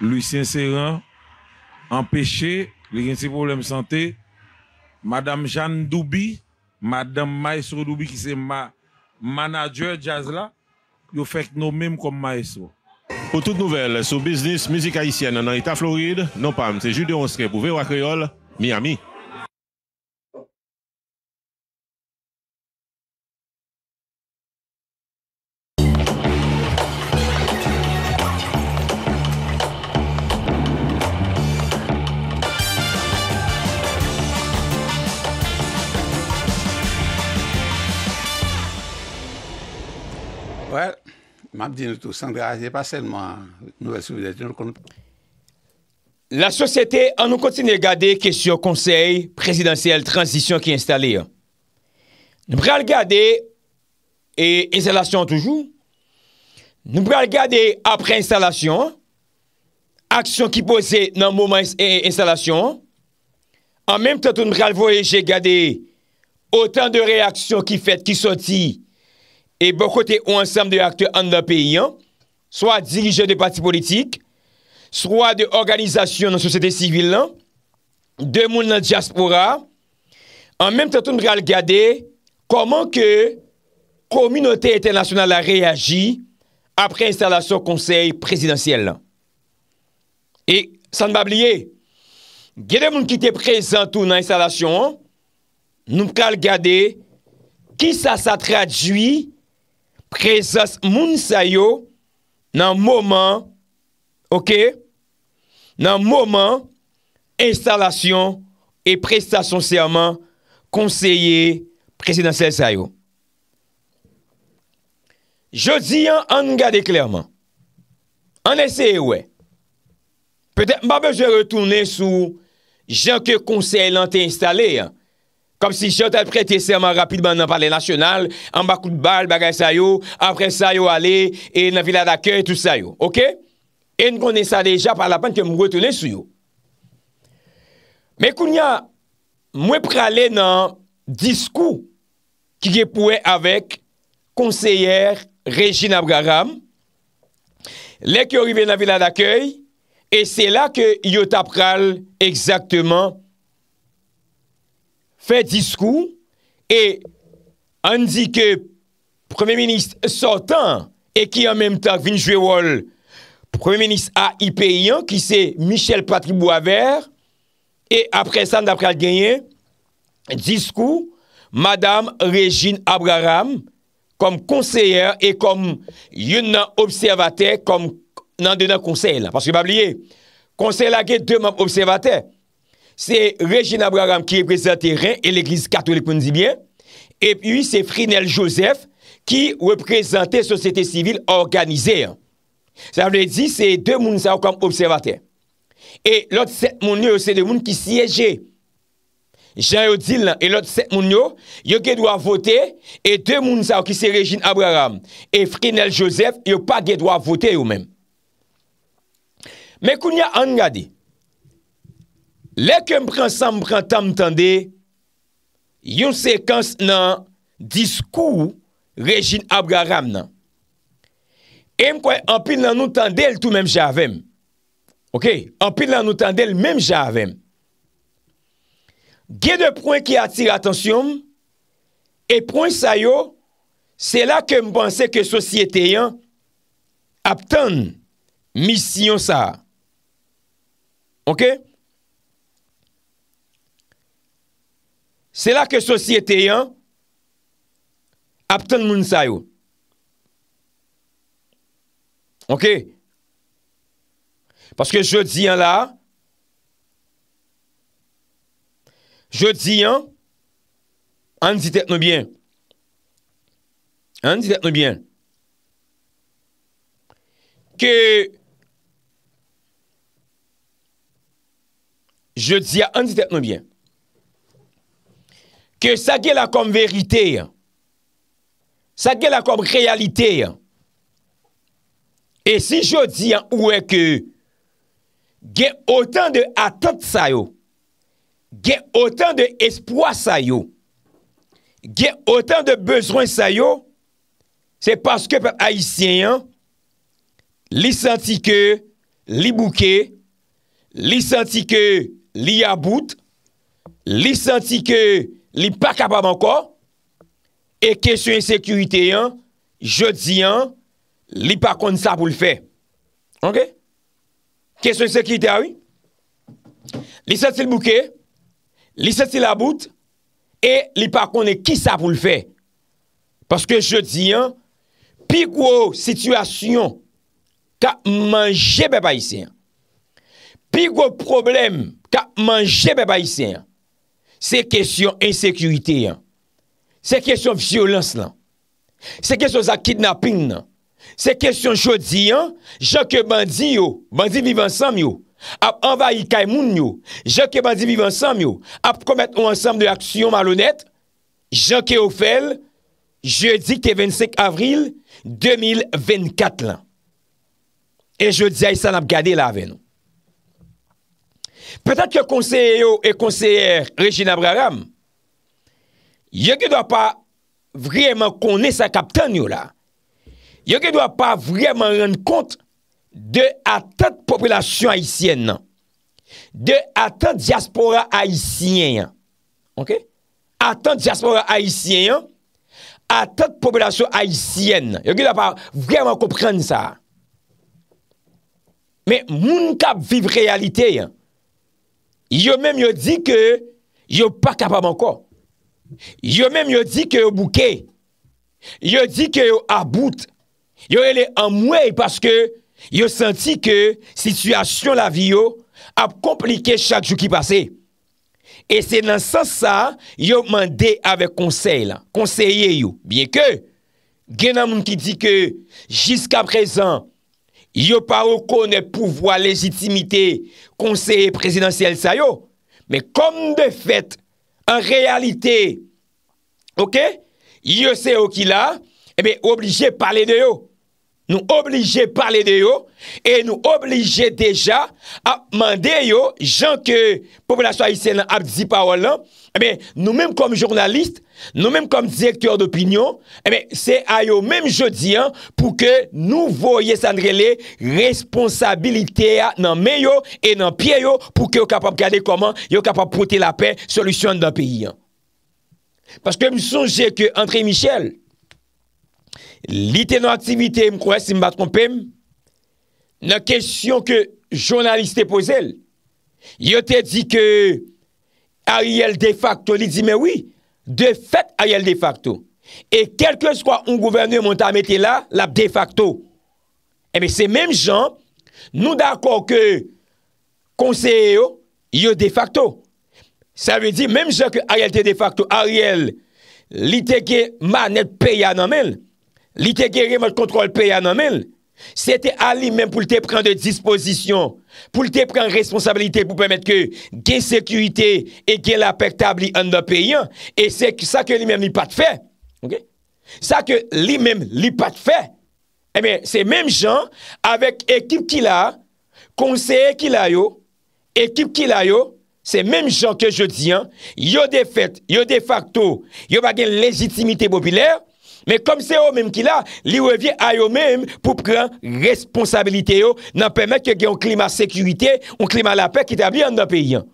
lui sinceran, empèche, li gen si problem sante, madame Jeanne Doubi, Madame Maestro Doubi, qui est ma manager jazz là, yo fait nous mêmes comme maestro. Pour toute nouvelle sur business musique haïtienne dans l'État Floride, non pas, c'est Judé 11 pour VOA Creole, Miami. la sosyete an nou kontine gade kesyon konsey presidansyel transisyon ki instale nou bral gade e instalasyon toujou nou bral gade apre instalasyon aksyon ki pose nan mouman e instalasyon an menm tante nou bral voye jè gade otan de reaksyon ki fèt ki soti Bon de bo kote ou ansam de akte an la peyi an, swa dirije de pati politik, swa de organizasyon nan sosete sivil lan, de moun nan diaspora, an menm tatoun bral gade, koman ke kominote etenlasyonal a reyagi apre instalasyon konsey prezidentyel lan. E san babliye, gade moun ki te prezantou nan instalasyon, nou kal gade, ki sa sa traduyi presas moun sayo nan mouman, ok, nan mouman, instalasyon e prestasyon serman konseye presidansel sayo. Je di an an gade klerman. An ese we. Petet mabè jè retounen sou jan ke konseye lan te instalé an. kom si jote al prete seman rapidman nan pale nasyonal, an bakout bal, bagay sayo, apre sayo ale, e nan vila d'akyey, tout sayo, ok? En konen sa deja, pala pen ke mwen retene sou yo. Men koun ya mwen prale nan diskou ki ge pouen avek konseyer Regine Abraham, leke orive nan vila d'akyey, e se la ke yo tapral ekzakteman pouen. fè diskou, e an di ke Premier Ministre Sotan, e ki an menm tak Vinjwe Wol, Premier Ministre A.I.P.I.Yan, ki se Michel Patry-Bouaver, e apresan d'apre al genyen, diskou, Madame Régine Abraham, kom konseyèr, e kom yon nan observatè, kom nan denan konseyè, konseyè la gen dè man observatè, Se Regine Abraham ki reprezenter REN et l'Eglise Katholik Mounzibien. Et puis se Frinel Joseph ki reprezenter Société Civile Organisée. Sa vle di se de mounzav kom observate. Et l'ot set mounyo se de moun ki siyeje. Jan yo dil nan. Et l'ot set mounyo, yo ge dwa vote e de mounzav ki se Regine Abraham e Frinel Joseph yo pa ge dwa vote yo men. Men kounya an nga di. Lè ke m pransan m prantan m tande, yon sekans nan diskou rejin abgaram nan. E m kwen anpil nan nou tande el tou mèm javem. Ok? Anpil nan nou tande el mèm javem. Gè de proun ki atir atensyon, e proun sayo, se la ke m pansen ke sosyete yan aptan misyon sa. Ok? Ok? Se la ke sosye te yon, aptan moun sayo. Ok. Paske je di yon la, je di yon, an di tet nou bien. An di tet nou bien. Ke, je di ya an di tet nou bien. ke sa gè la kom verite, sa gè la kom realite, e si jò di an ouè kè, gè otan de atat sayo, gè otan de espoi sayo, gè otan de bezwen sayo, se paske pa Aisyen, li santi ke li bouke, li santi ke li about, li santi ke li pa kapav anko, e kesyon yon sekurite yon, je di yon, li pa kon sa pou l fe. Ok? Kesyon yon sekurite yon, li sa ti l bouke, li sa ti la bout, e li pa kon ki sa pou l fe. Paske je di yon, pi gwo situasyon ka manje beba yi se. Pi gwo problem ka manje beba yi se yon. Se kesyon ensekuité yon, se kesyon vjolans lan, se kesyon zak kidnapin nan, se kesyon jodi yon, jan ke bandi yon, bandi vivansam yon, ap anva yi kaimoun yon, jan ke bandi vivansam yon, ap komet yon ansam de aksyon malonet, jan ke ofel, jodi ke 25 avril 2024 lan. E jodi ay san ap gade la aven yon. petat yo konseyo e konseyer Regina Bragram, yo ki do pa vreman konen sa kapten yo la, yo ki do pa vreman ren kont de atan popolasyon Haitien, de atan diaspora Haitien, ok? Atan diaspora Haitien, atan popolasyon Haitien, yo ki do pa vreman konpren sa. Men moun ka viv realite, yo. Yo mèm yo di ke yo pa kapab anko. Yo mèm yo di ke yo bouke. Yo di ke yo aboute. Yo ele amwey paske yo senti ke situasyon la vi yo ap komplike chak jou ki pase. E se nan san sa, yo mande ave konsey la, konseye yo. Biye ke gen nan moun ki di ke jiska prezant, Yo pa ou konen pouvoi, legitimite, konseye, prezidentiel sa yo. Me kom de fet, an realite, ok? Yo se ou ki la, ebe eh oblije pale de yo. Nou oblije pale de yo, e nou oblije deja, ap mande yo, jan ke popolasyon a eh eh yise nan Abdi Paola, nou menm kom jurnalist, nou menm kom direktor d'opinyon, se a yo menm jodi an, pou ke nou voye Sanrele, responsabilite a nan men yo, e nan piye yo, pou ke yo kapap kade koman, yo kapap pote la pen, solusyon nan peyi an. Paske m souje ke entre Michel, li te nan aktivite m koues si m bat kompem, nan kesyon ke jounaliste pose el, yo te di ke Ariel de facto li di men wii, de fet Ariel de facto, e kelke jkwa un gouverne m an ta mette la, la de facto, e me se menm jan, nou da kwa ke konseyo, yo de facto, sa ve di menm jan ke Ariel de facto, Ariel li te ke manet peya nan men, li te geri vòl kontrol peye anamèl, se te a li mèm pou li te pren de disposisyon, pou li te pren responsabilite pou pèmèt ke gen sekurite e gen la pektabli an eh la peyen, e se sa ke li mèm li pat fè, sa ke li mèm li pat fè, e mè, se mèm jan, avèk ekip ki la, konseye ki la yo, ekip ki la yo, se mèm jan ke je diyan, yo de fèt, yo de fakto, yo bagèn lejitimite bobiler, Men kom se yo menm ki la, li wevye a yo menm pou pren responsabilite yo nan pemet ki yo gen yon klima sekurite, yon klima la pek itabli an nan peyyan.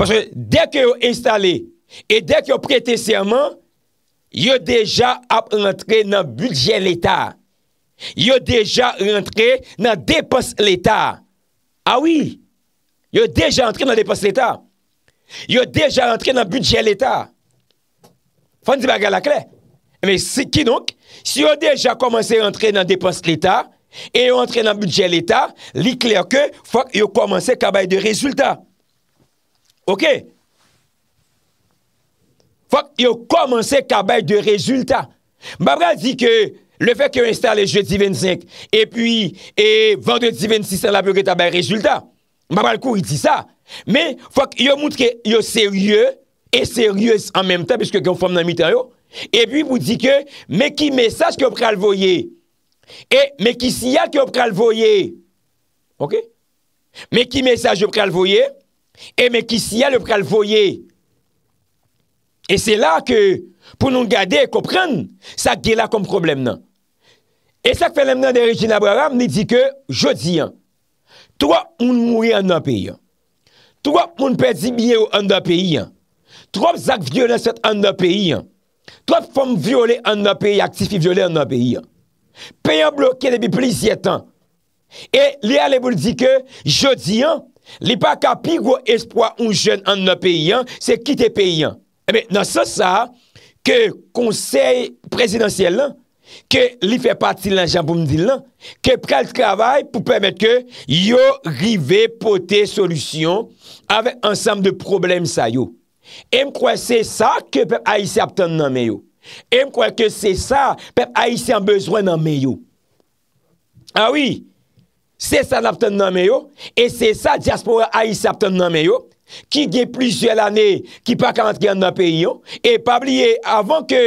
Pasre, dek yo installe, e dek yo prete serman, yo deja ap rentre nan budget l'Etat. Yo deja rentre nan depos l'Etat. Awi, yo deja rentre nan depos l'Etat. Yo deja rentre nan budget l'Etat. Fondi baga lakle? Si yo deja komanse entre nan depos l'Etat E yo entre nan budget l'Etat Li kler ke fok yo komanse kabay de rezultat Ok Fok yo komanse kabay de rezultat Mabal di ke le fek yo installe je 10.25 E puis vende 10.26 an la buget abay rezultat Mabal kou yi di sa Me fok yo mounke yo serye E serye en menm ta Piske ki yo fom nan mitaryo E pi pou di ke, me ki mesaj ki yo pralvoye. E me ki siyal ki yo pralvoye. Ok? Me ki mesaj yo pralvoye. E me ki siyal yo pralvoye. E se la ke pou nou gade e kopren, sa ge la kom problem nan. E sa ke fenem nan de Regina Brabham, ni di ke, jo di an. To a moun mouye an nan peyi an. To a moun pedi biye an nan peyi an. To a mou zak vyo nan set an nan peyi an. Trof fom viole an nan peyi, aktifi viole an nan peyi an. Peyan bloke de bi plis yetan. E li ale bou li di ke, jodi an, li pa kapi gwo espwa un jen an nan peyi an, se kite peyi an. Eme nan sa sa, ke konsey prezidentiel lan, ke li fe pati lan jamboum dil lan, ke prel travay pou pwemet ke yo rive pote solusyon ave ansam de problem sa yo. E m kwa se sa ke pep Aisyen ap ton nan meyo. E m kwa ke se sa pep Aisyen an bezwen nan meyo. Awi, ah se sa nan ap ton nan meyo, e se sa diaspora Aisyen ap ton nan meyo, ki ge plijel ane ki pa kante gen nan peyon, e pabliye avon ke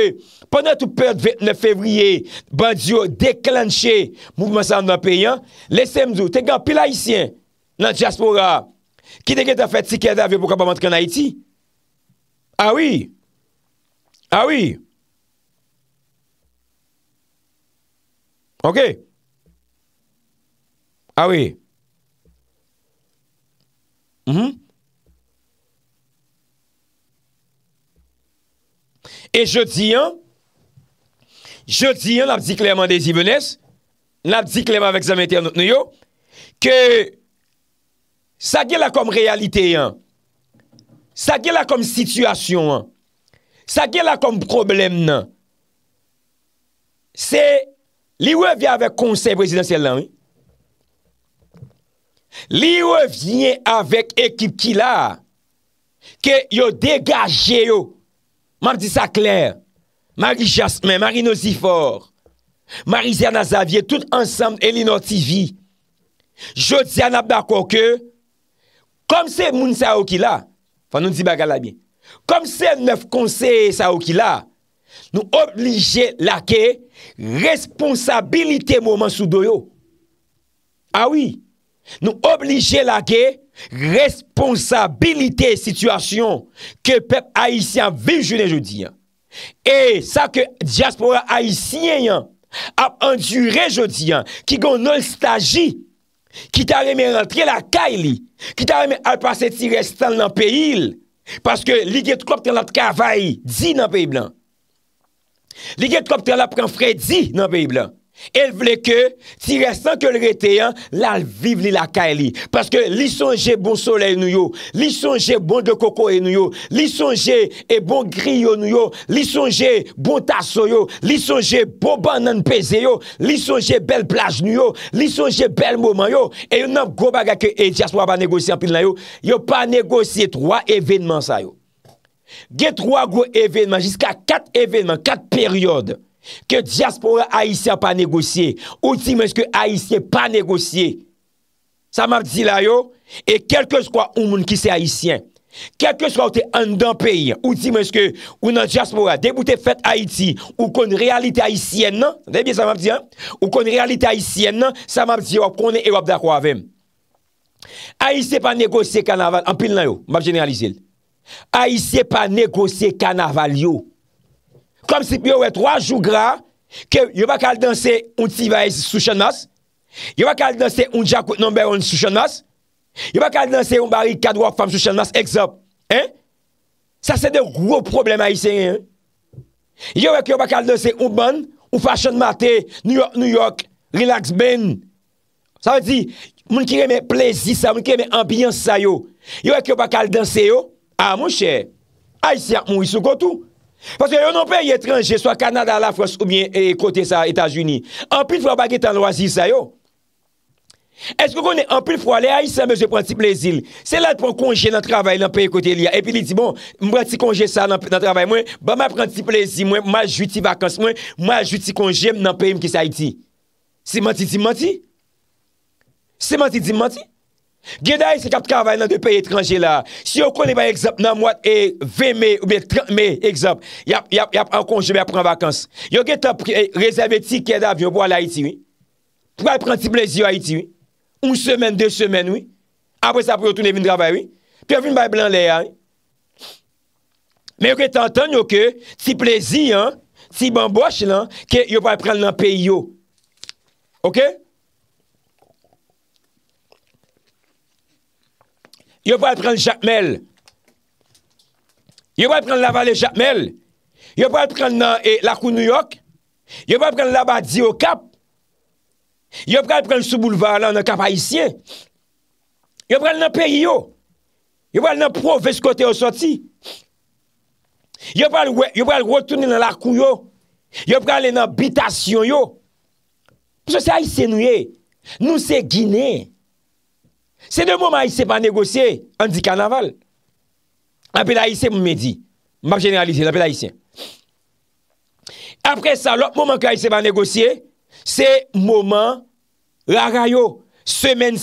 ponen tou per 9 fevriye, ban diyo deklanche mouvman san nan peyon, lesem zou, te gen pil Aisyen nan diaspora, ki de gen te fete si kede avyo pou ka pa mante gen Haiti, awi ah awi ah ok awi ah mhm e je di an je di an la di kleman desi benes la di kleman vek zemete anotnuyo ke sa ge la kom realite an an Sa ge la kom situasyon an. Sa ge la kom problem nan. Se li we vye avek konsey presidansyel nan. Li we vye avek ekip ki la. Ke yo degaje yo. Man di sa kler. Mari Jasmine, Marino Zifor. Mari Ziana Xavier, tout ansam Elinor Tivi. Jot Ziana Bakwoke. Kom se moun sa yo ki la. Fan nou di bagal la bin. Kom se nef konse sa ou ki la, nou oblije la ke responsabilite mouman sou do yo. Awi, nou oblije la ke responsabilite situasyon ke pep Haitian viv jounen joudi. E sa ke diaspora Haitian ap endurè joudi, ki gon nostaji, ki tareme rentre la kay li. Ki ta reme apaseti restan nan peyil, paske li get klop ten la tkavay di nan peyil blan. Li get klop ten la pren fredi nan peyil blan. El vle ke, ti restan ke l rete yon, lal viv li la ka e li. Paske li sonje bon soley nou yo, li sonje bon de koko e nou yo, li sonje e bon gri yo nou yo, li sonje bon taso yo, li sonje bon ban nan peze yo, li sonje bel plaj nou yo, li sonje bel mouman yo, e yon nan go baga ke Etyas waba negosye apil la yo, yo pa negosye 3 evenman sa yo. Ge 3 go evenman, jiska 4 evenman, 4 peryode. Kè diaspora Haitien pa negosye Ou di men skè Haitien pa negosye Sa map di la yo E kelke skwa ou moun ki se Haitien Kelke skwa ou te andan peyi Ou di men skè ou nan diaspora De pou te fet Haiti Ou kon realite Haitien nan Ou kon realite Haitien nan Sa map di yo kon e yo ap da kwa avèm Haitien pa negosye Kanaval, an pil nan yo, map generalize Haitien pa negosye Kanaval yo kom si pou yo wey 3 jou gra, ke yo wey kal danse, un tiva e sou chanmas, yo wey kal danse, un jakou, non beron, sou chanmas, yo wey kal danse, un bari, kadwa, fam, sou chanmas, egzop, hein, sa se de gwo problem a isen, yo wey ki yo wey kal danse, un ban, ou fachan mate, New York, New York, relax ben, sa wey di, moun ki reme plezisa, moun ki reme ambiyans sayo, yo wey ki yo wey kal danse yo, a ah, moun chè, a isen, moun isou gotou, Paske yo nan pe yi etranje, swa Kanada la Fros ou mwen kote sa Etajuni, anpil fwa ba ki tan lo azi sa yo? Esko konen anpil fwa le a yi sa mwen se pranti plezil, se la pran konje nan travay nan pe yi kote li a, epi li di bon, mwen ti konje sa nan travay mwen, ba mwen pranti plezil mwen, mwen ajouti vakans mwen, mwen ajouti konje nan pe yi mwen ki sa iti. Se manti di manti? Se manti di manti? Gye day se kap travay nan de pe etranje la Si yo kon e bay ekzop nan mwate e veme ou be treme ekzop Yap yap yap an kon jeme a pran vakans Yo ke ta pre rezaveti kedav yon bo ala iti wi Pwè al pran ti plezi yo a iti wi Un semen, de semen wi Apre sa pou yo toune vin dravay wi Pwè vin bay blan le a Men yo ke ta antan yo ke ti plezi an Ti bambosh lan ke yo par pran nan pe yo Ok? Ok? Yo pou al pren jatmel. Yo pou al pren la valet jatmel. Yo pou al pren eh, la kou New York. Yo pou al pren la badi yo kap. Yo pou al pren sou boulevard la an kap haïsien. Yo pou al pren nan peri yo. Yo pou al pren nan pro feskote yo soti. Yo pou al retourne nan la kou yo. Yo pou al pren nan bitasyon yo. Pou se sa yi se nouye. Nou se Giney. Se de mouman ayise pa negosye, an di karnaval. An pe la ayise mou mè di. Mbap jeneralize, an pe la ayise. Apre sa, lop mouman kwa ayise pa negosye, se mouman, la rayo, semen,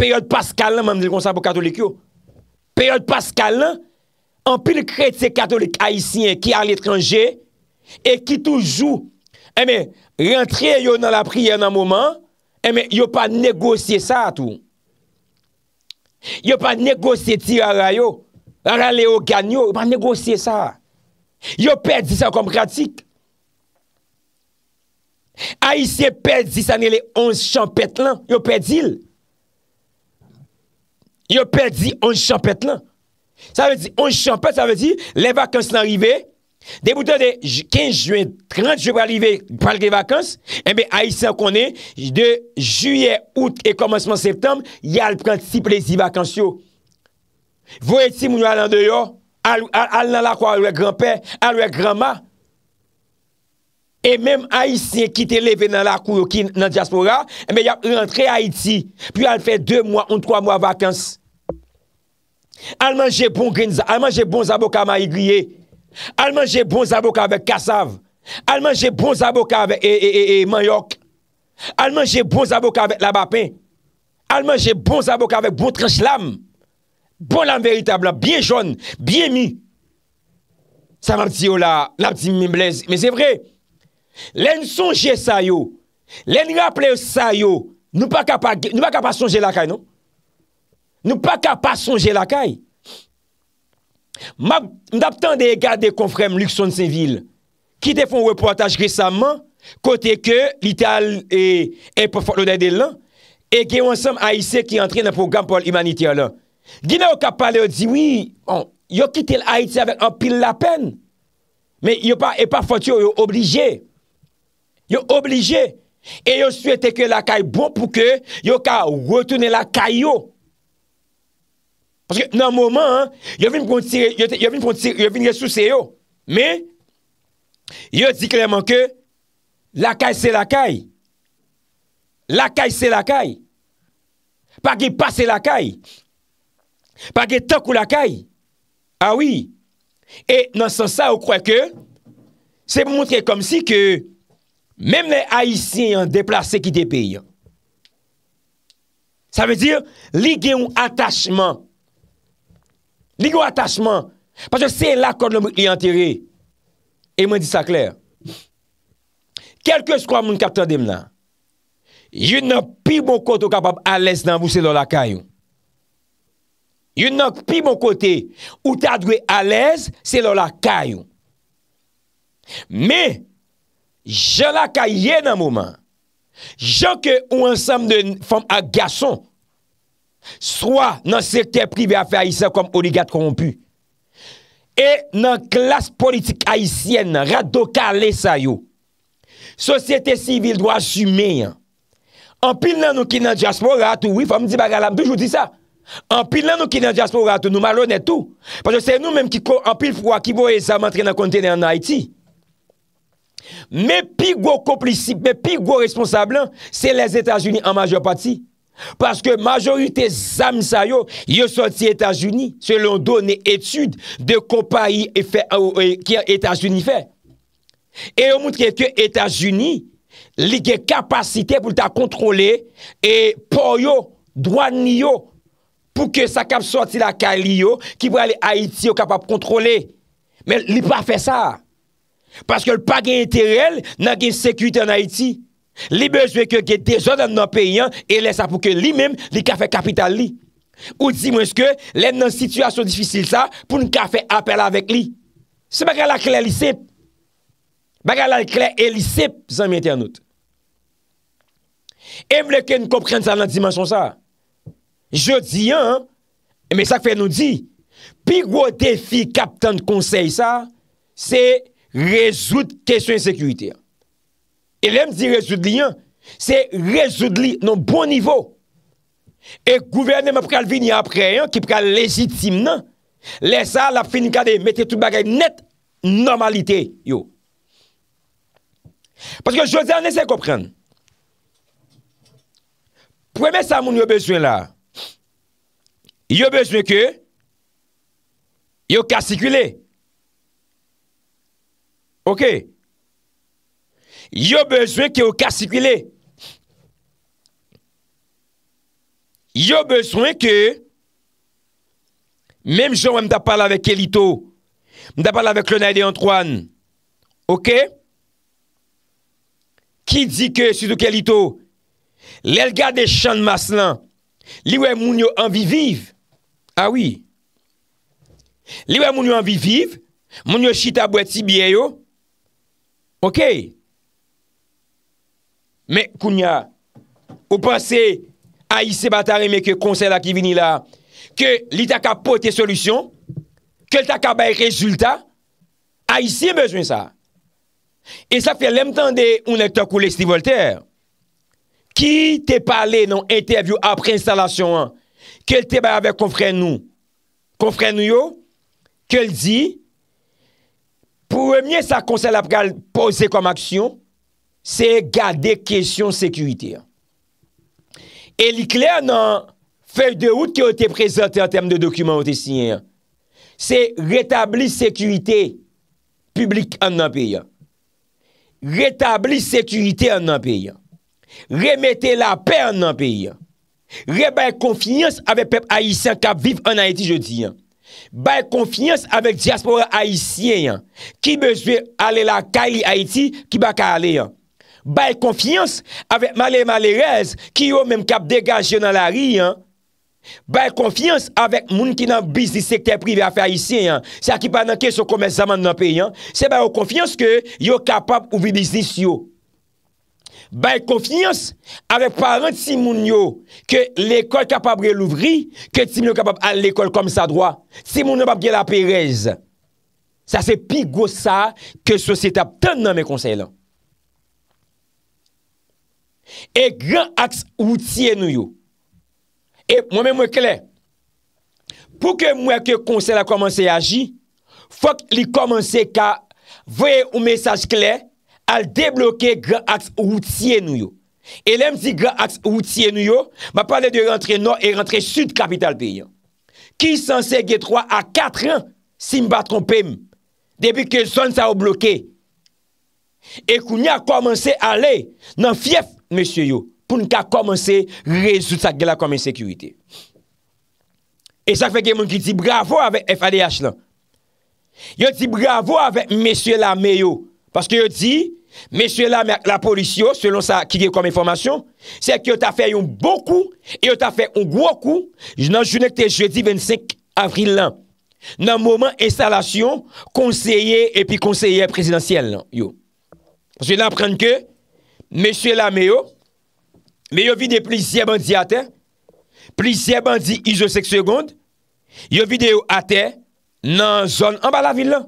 period paskal nan, mèm di kon sa pou katolik yo. Period paskal nan, an pi l kret se katolik ayise, ki al etranje, e ki toujou. Eme, eh rentre yo nan la priye nan mouman, eh eme, yo pa negosye sa toujou. Yo pa negosye ti a rayo, a rayo ganyo, yo pa negosye sa, yo pedi sa kompratik, a isye pedi sa ne le 11 champet lan, yo pedi il, yo pedi 11 champet lan, sa ve di 11 champet, sa ve di le vakans nanrive, De bouton eh de 15 juen 30 juen pou alive palke vakans Eme Aïtse an konen De juye, out e komanseman septem Yal pren si plezi vakans yo Vo eti moun yo alande yo Al nan la kwa alwe granpe Alwe grama E menm Aïtse Ki te leve nan la kou Nan diaspora Eme eh yal rentre Aïtse Pi al fe 2 moun, 3 moun vakans Al manje bon grinza Al manje bon zaboka ma yigriye Almanje bon zavokave kasav Almanje bon zavokave ee ee ee mayok Almanje bon zavokave la bapen Almanje bon zavokave bon trinslam Bon lam veritable, bien joun, bien mi Sa mabdi yo oh la mabdi mimblez Men se vre Len sonje sa yo Len raple yo sa yo Nou pa ka pa sonje lakay non Nou pa ka pa sonje lakay Mdap tan de e gade konfrem Luxon Seville Ki te fon reportaj resanman Kote ke l'Ital E, e pefotlode de lan E genwansanm Aïtse Ki antre nan program pou al imanitia lan Gine waka pale ou di bon, Yo kite l'Aïtse avèk an pil la pen Men yo pa e pa fotyo Yo oblige Yo oblige E yo swete ke lakay bon pou ke Yo ka wotounen lakay yo Panske nan mouman, yo vin pou yon tire, yo vin yon sous seyo. Men, yo di kreman ke, lakay se lakay. Lakay se lakay. Pag e pase lakay. Pag e tok ou lakay. Awi. E nan sensa, yo kreman ke, se pou mountre kom si ke, menm le haisyen yon deplase ki depey. Sa ve dir, li gen yon atachman. Ligo atachman. Pache se lakon lom yon teri. E mwen di sa kler. Kelke skwa moun kapta dem la. Yon nan pi moun kote w kapap ales nan w se lor lakayon. Yon nan pi moun kote ou ta dwe ales se lor lakayon. Me, jen lakayen nan mouman. Jok e ou ansam de fom a gason. Soa nan seker prive afe a isen Kom oligat korompu E nan glas politik a isen Rad do ka lesa yo Sosyete sivil Dwa asume Anpil nan nou ki nan diaspora Anpil nan nou ki nan diaspora Nou malone tou Panjou se nou menm ki anpil fwa Ki vou e sa mantre nan kontene an Haiti Me pi go komplicipe Me pi go responsable Se les Etats-Unis an major pati Paske majorite zamsay yo yon soti Etajuni Se lon donen etude de kompa yon euh, euh, Etajuni fe E yon moutre ke Etajuni Li gen kapasite pou lta kontrole E pon yo, dwan yo Pou ke sakap soti la kari yo Ki pou ale Haiti yo kapap kontrole Men li pa fe sa Paske lpa gen eterel nan gen sekwite an Haiti Li bejwe ke ge deja dan nan peyan e le sa pou ke li mem li kafe kapital li. Ou di mwen se ke le nan situasyon difisil sa pou nou kafe apel avek li. Se baga la kle elisip. Baga la kle elisip, zan e mwen te anout. En vle ke nou kompren sa nan dimansyon sa. Je di an, e men sa kfe nou di, pi wou defi kapitan konsey sa, se rezout kesyon sekurite an. E lem si rezoud li yon, se rezoud li nan bon nivou. E gouvernem apre alvini apre yon, ki apre alvini apre yon, lesa la finika de mette tout bagay net, normalite yo. Paske jose anese kompren. Pweme sa moun yo bezwen la, yo bezwen ke, yo kasi kile. Ok. Ok. Yo bezwen ke yo kasi pwile. Yo bezwen ke, menm joun wè m da pala vè Kelito, m da pala vè klonaide Antoine. Ok? Ki di ke, soudou Kelito, lèl gade chan mas lan, li wè moun yo anvi viv. Awi. Ah li wè moun yo anvi viv, moun yo chita bweti biye yo. Ok? Ok? Men, kounya, ou pase a isi batareme ke konse la ki vini la, ke li tak apote solusyon, ke l tak apay rezultat, a isi e bejwen sa. E sa fe lemtande ou neta kou lesti Voltaire, ki te pale nan entevyou apre instalasyon an, ke l te bay ave konfren nou, konfren nou yo, ke l di, pou remye sa konse la preal pose kom aksyon, Se gade kesyon sekurite. E li kler nan fek de wout ki o te prezante an tem de dokumen o te sinye. Se retabli sekurite publik an nan peyi. Retabli sekurite an nan peyi. Remete la pey an nan peyi. Rebay konfinyans ave pep Haitien ka viv an Haiti je di. Bay konfinyans ave diaspora Haitien. Ki bejwe ale la kari Haiti ki baka ale yan. Baye konfiyans avèk male male rez ki yo menm kap degaj yo nan la ri. Baye konfiyans avèk moun ki nan biznis sektè privè a fè a isi. Sa ki panan ke sou komensaman nan pe. Se baye konfiyans ke yo kapap ouvi biznis yo. Baye konfiyans avèk paran ti moun yo ke l'ekol kapap re louvri. Ke ti moun yo kapap al l'ekol kom sa drwa. Ti moun yo kapap gel ap rez. Sa se pi gos sa ke sosyete ap ten nan men konsey lan. E gran aks woutiye nou yo. E mweme mwen kle. Pou ke mwen ke konse la komanse yagi, fok li komanse ka veye ou mesaj kle al debloke gran aks woutiye nou yo. E lem si gran aks woutiye nou yo, ma pale de rentre nor e rentre sud kapital de yon. Ki sanse ge 3 a 4 an sim batronpem debi ke son sa ou bloke. E koun ya komanse ale nan fief Monsye yo, pou nou ka komanse Rezout sa gela koman sekywite E sa fè gen moun ki ti bravo Avè FADH lan Yo ti bravo avè Monsye la meyo Paskè yo ti, monsye la polisyon Selon sa ki gen koman informasyon Sè ki yo ta fè yon bokou Yo ta fè yon gwokou Nan jounèk te jedi 25 avril lan Nan mouman estalasyon Konseye epi konseye presidansyel Yo Monsye nan prenke Mesye la me yo, me yo vide plisiye bandi ate, plisiye bandi izosek segond, yo vide yo ate nan zon an bala vil la,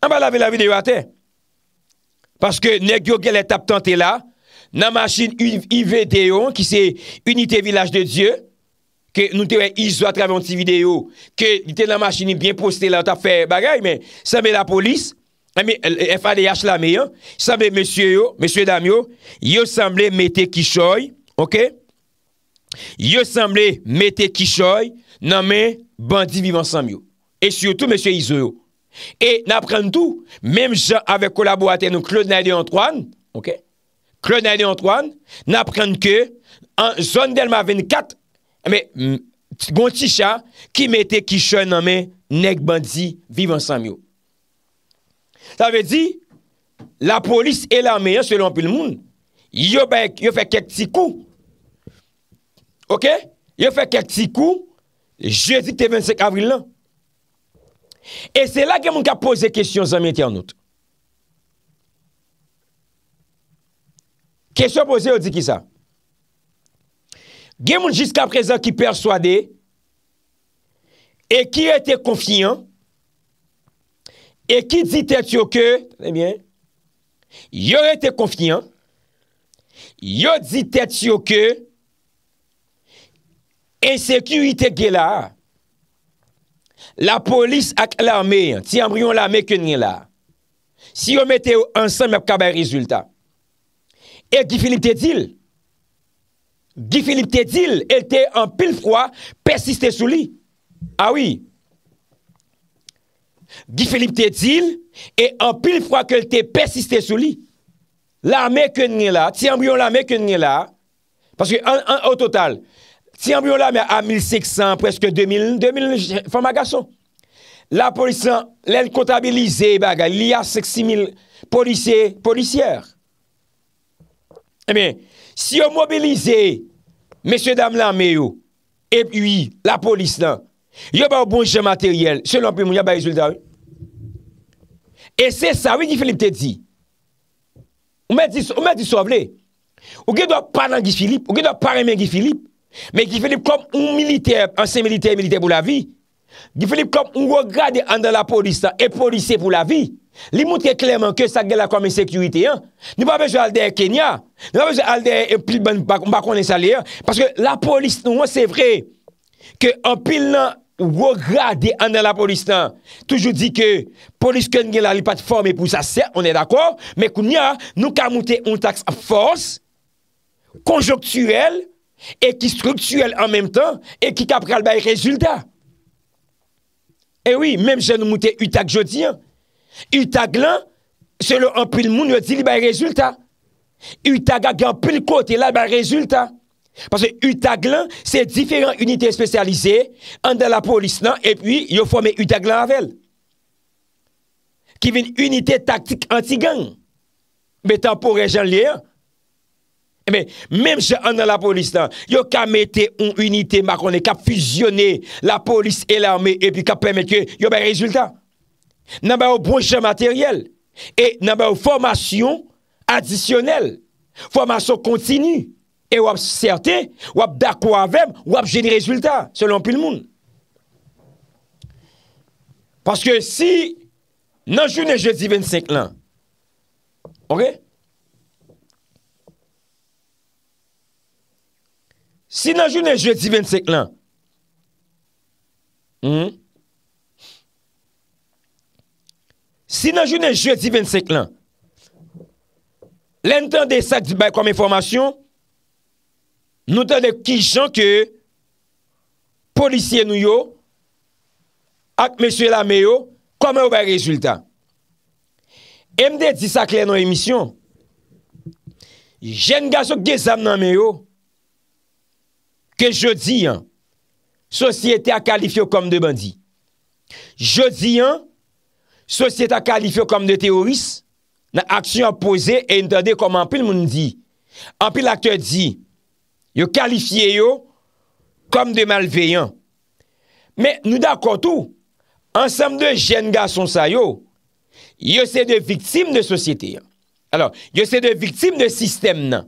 an bala vil la vide yo ate. Paske nek yo gel etap tante la, nan masjin yi vide yo ki se uniti vilaj de Diyo, ke nou tewe izo atreve yon ti vide yo, ke yote nan masjin yi bien poste la, ta fe bagay men, seme la polis. e fade yache la me yon, sable monsye yo, monsye damyo, yo sable mette kishoy, yo sable mette kishoy, nanmen bandi vivan samyo, e syo tou monsye izoyo, e nanpren tou, mem javè kolabou ate nou, Claude Nadi Antoine, Claude Nadi Antoine, nanpren ke, an zon del ma ven ah, mm, bon kat, gonti chan, ki mette kishoy nanmen, nek bandi vivan samyo, sa ve di, la polis e la meyan se lompil moun. Yo fe ket ti kou. Ok? Yo fe ket ti kou, je di te 25 avril lan. E se la gen moun ka pose kesyon zanmete anout. Kesyon pose, yo di ki sa? Gen moun jiska prezan ki perswade e ki ete konfiyan E ki di te tsyo ke, yo e te konfiyan, yo di te tsyo ke, e sekyu i te gela, la polis ak la me, ti ambryon la me kwenye la, si yo mete yo ansan me ap kabe rezultat, e Gifilip te dil, Gifilip te dil, el te an pil fwa, pesiste sou li, awi, ah Gifilip te dil E an pil fwa kel te pesiste sou li La me kwen nye la Ti anbiyon la me kwen nye la Paske an au total Ti anbiyon la me a 1600 Preske 2000 La polis lan Len kontabilize bagay Li a 6000 polisye Polisye Si yo mobilize Mese dam lan me yo E pi la polis lan yo ba bon ou bon jem materyel se lompi moun ya ba yi zultan e se sa wè gifilip te di ou mè di sovle ou gè do pa nan gifilip ou gè do pa remè gifilip mè gifilip kom ou militer anse militer, militer pou la vi gifilip kom ou wò gade andan la polis e polisè pou la vi li moutre klèman ke sa gè la kom en sekurite nou pa bejè aldè en Kenya nou pa bejè aldè en Pili mba konen salè la polis nou wè se vre e Ke anpil nan woga de ane la polis nan Toujou di ke polis kon gen la li pat form e pou sa se On e d'akor Me kou nya nou ka moute un taks a fos Konjoktuel E ki struktuel an menm tan E ki kapral bay rezultat E wii menm jen nou moute utak jodi an Utak lan Se le anpil moun yo di li bay rezultat Utak a gen anpil kote la bay rezultat Pase Utaglan se diferent unité spesyalize an dan la polis nan epi yo fome Utaglan avèl ki vin unité taktik anti gang metan pou rejan liè men mèm se an dan la polis nan yo ka metè un unité makonè kap fusionè la polis el armè epi kap pèmèkè yo bè rezultat nan bè ou bronche materyèl e nan bè ou fomasyon adisyonel fomasyon kontinu E wap certe, wap dakwa avem, wap geni rezultat, selon pil moun. Paske si nanjou ne je divin seklan, ok? Si nanjou ne je divin seklan, hmm? si nanjou ne je divin seklan, lente de sak di bay kom informasyon, Nou tade kishan ke Polisye nou yo Ak mesye la meyo Kome ouwe rezultat Md di sakle nou emisyon Jen gazouk de zam nan meyo Ke jodi an Sosyete akalifyo kom de bandi Jodi an Sosyete akalifyo kom de teoris Na aksyon pose E ntade kom anpil moun di Anpil akter di Yo kalifiye yo kom de malveyan. Men nou da kontou, ansam de jen ga sonsa yo, yo se de viktim de sosyete yo. Yo se de viktim de sistem nan.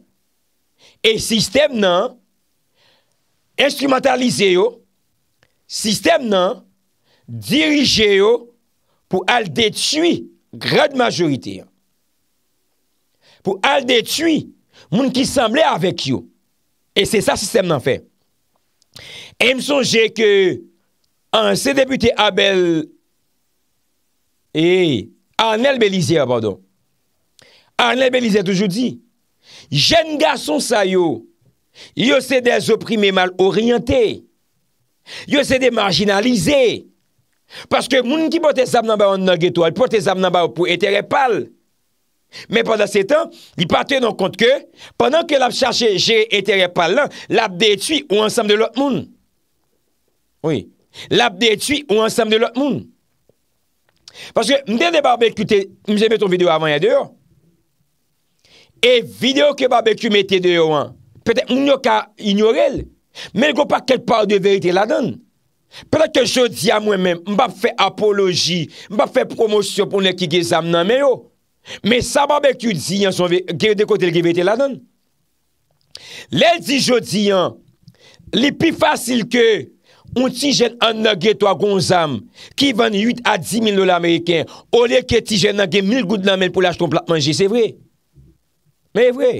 E sistem nan, instrumentalize yo, sistem nan, dirije yo, pou al detui grad majorite yo. Pou al detui moun ki samble avek yo. E se sa sistem nan fè. E m sonje ke an se depute Abel, e, an el Belize, ah, pardon, an el Belize toujou di, jen gason sa yo, yo se de zoprimé mal oryanté, yo se de marginalizé, paske moun ki pote zab nan ba an nage to, pote zab nan ba pou etere pal, Men pandan se tan, li paten an kont ke, pandan ke lap chache jere etere palan, lap detui ou ansam de lot moun. Oui. Lap detui ou ansam de lot moun. Panske mdè de barbekute, mse met ton video avan ya deor, e video ke barbekume ete deor an, pwede mnou ka ignorel, men go pa kel par de verite la dan. Pwede ke jodi a mwen men, mbap fe apologi, mbap fe promosyon pou ne ki ge zam nan mè yo. Men sa ba be kyou di yon son ve gere de kote le ge ve te la don Le di jo di yon Le pi fasil ke Un ti jen an nage to a gonzam Ki vane 8 a 10 mil dola Ameriken O le ke ti jen nage mil gout nan men pou lache ton plat manje Se vre Me vre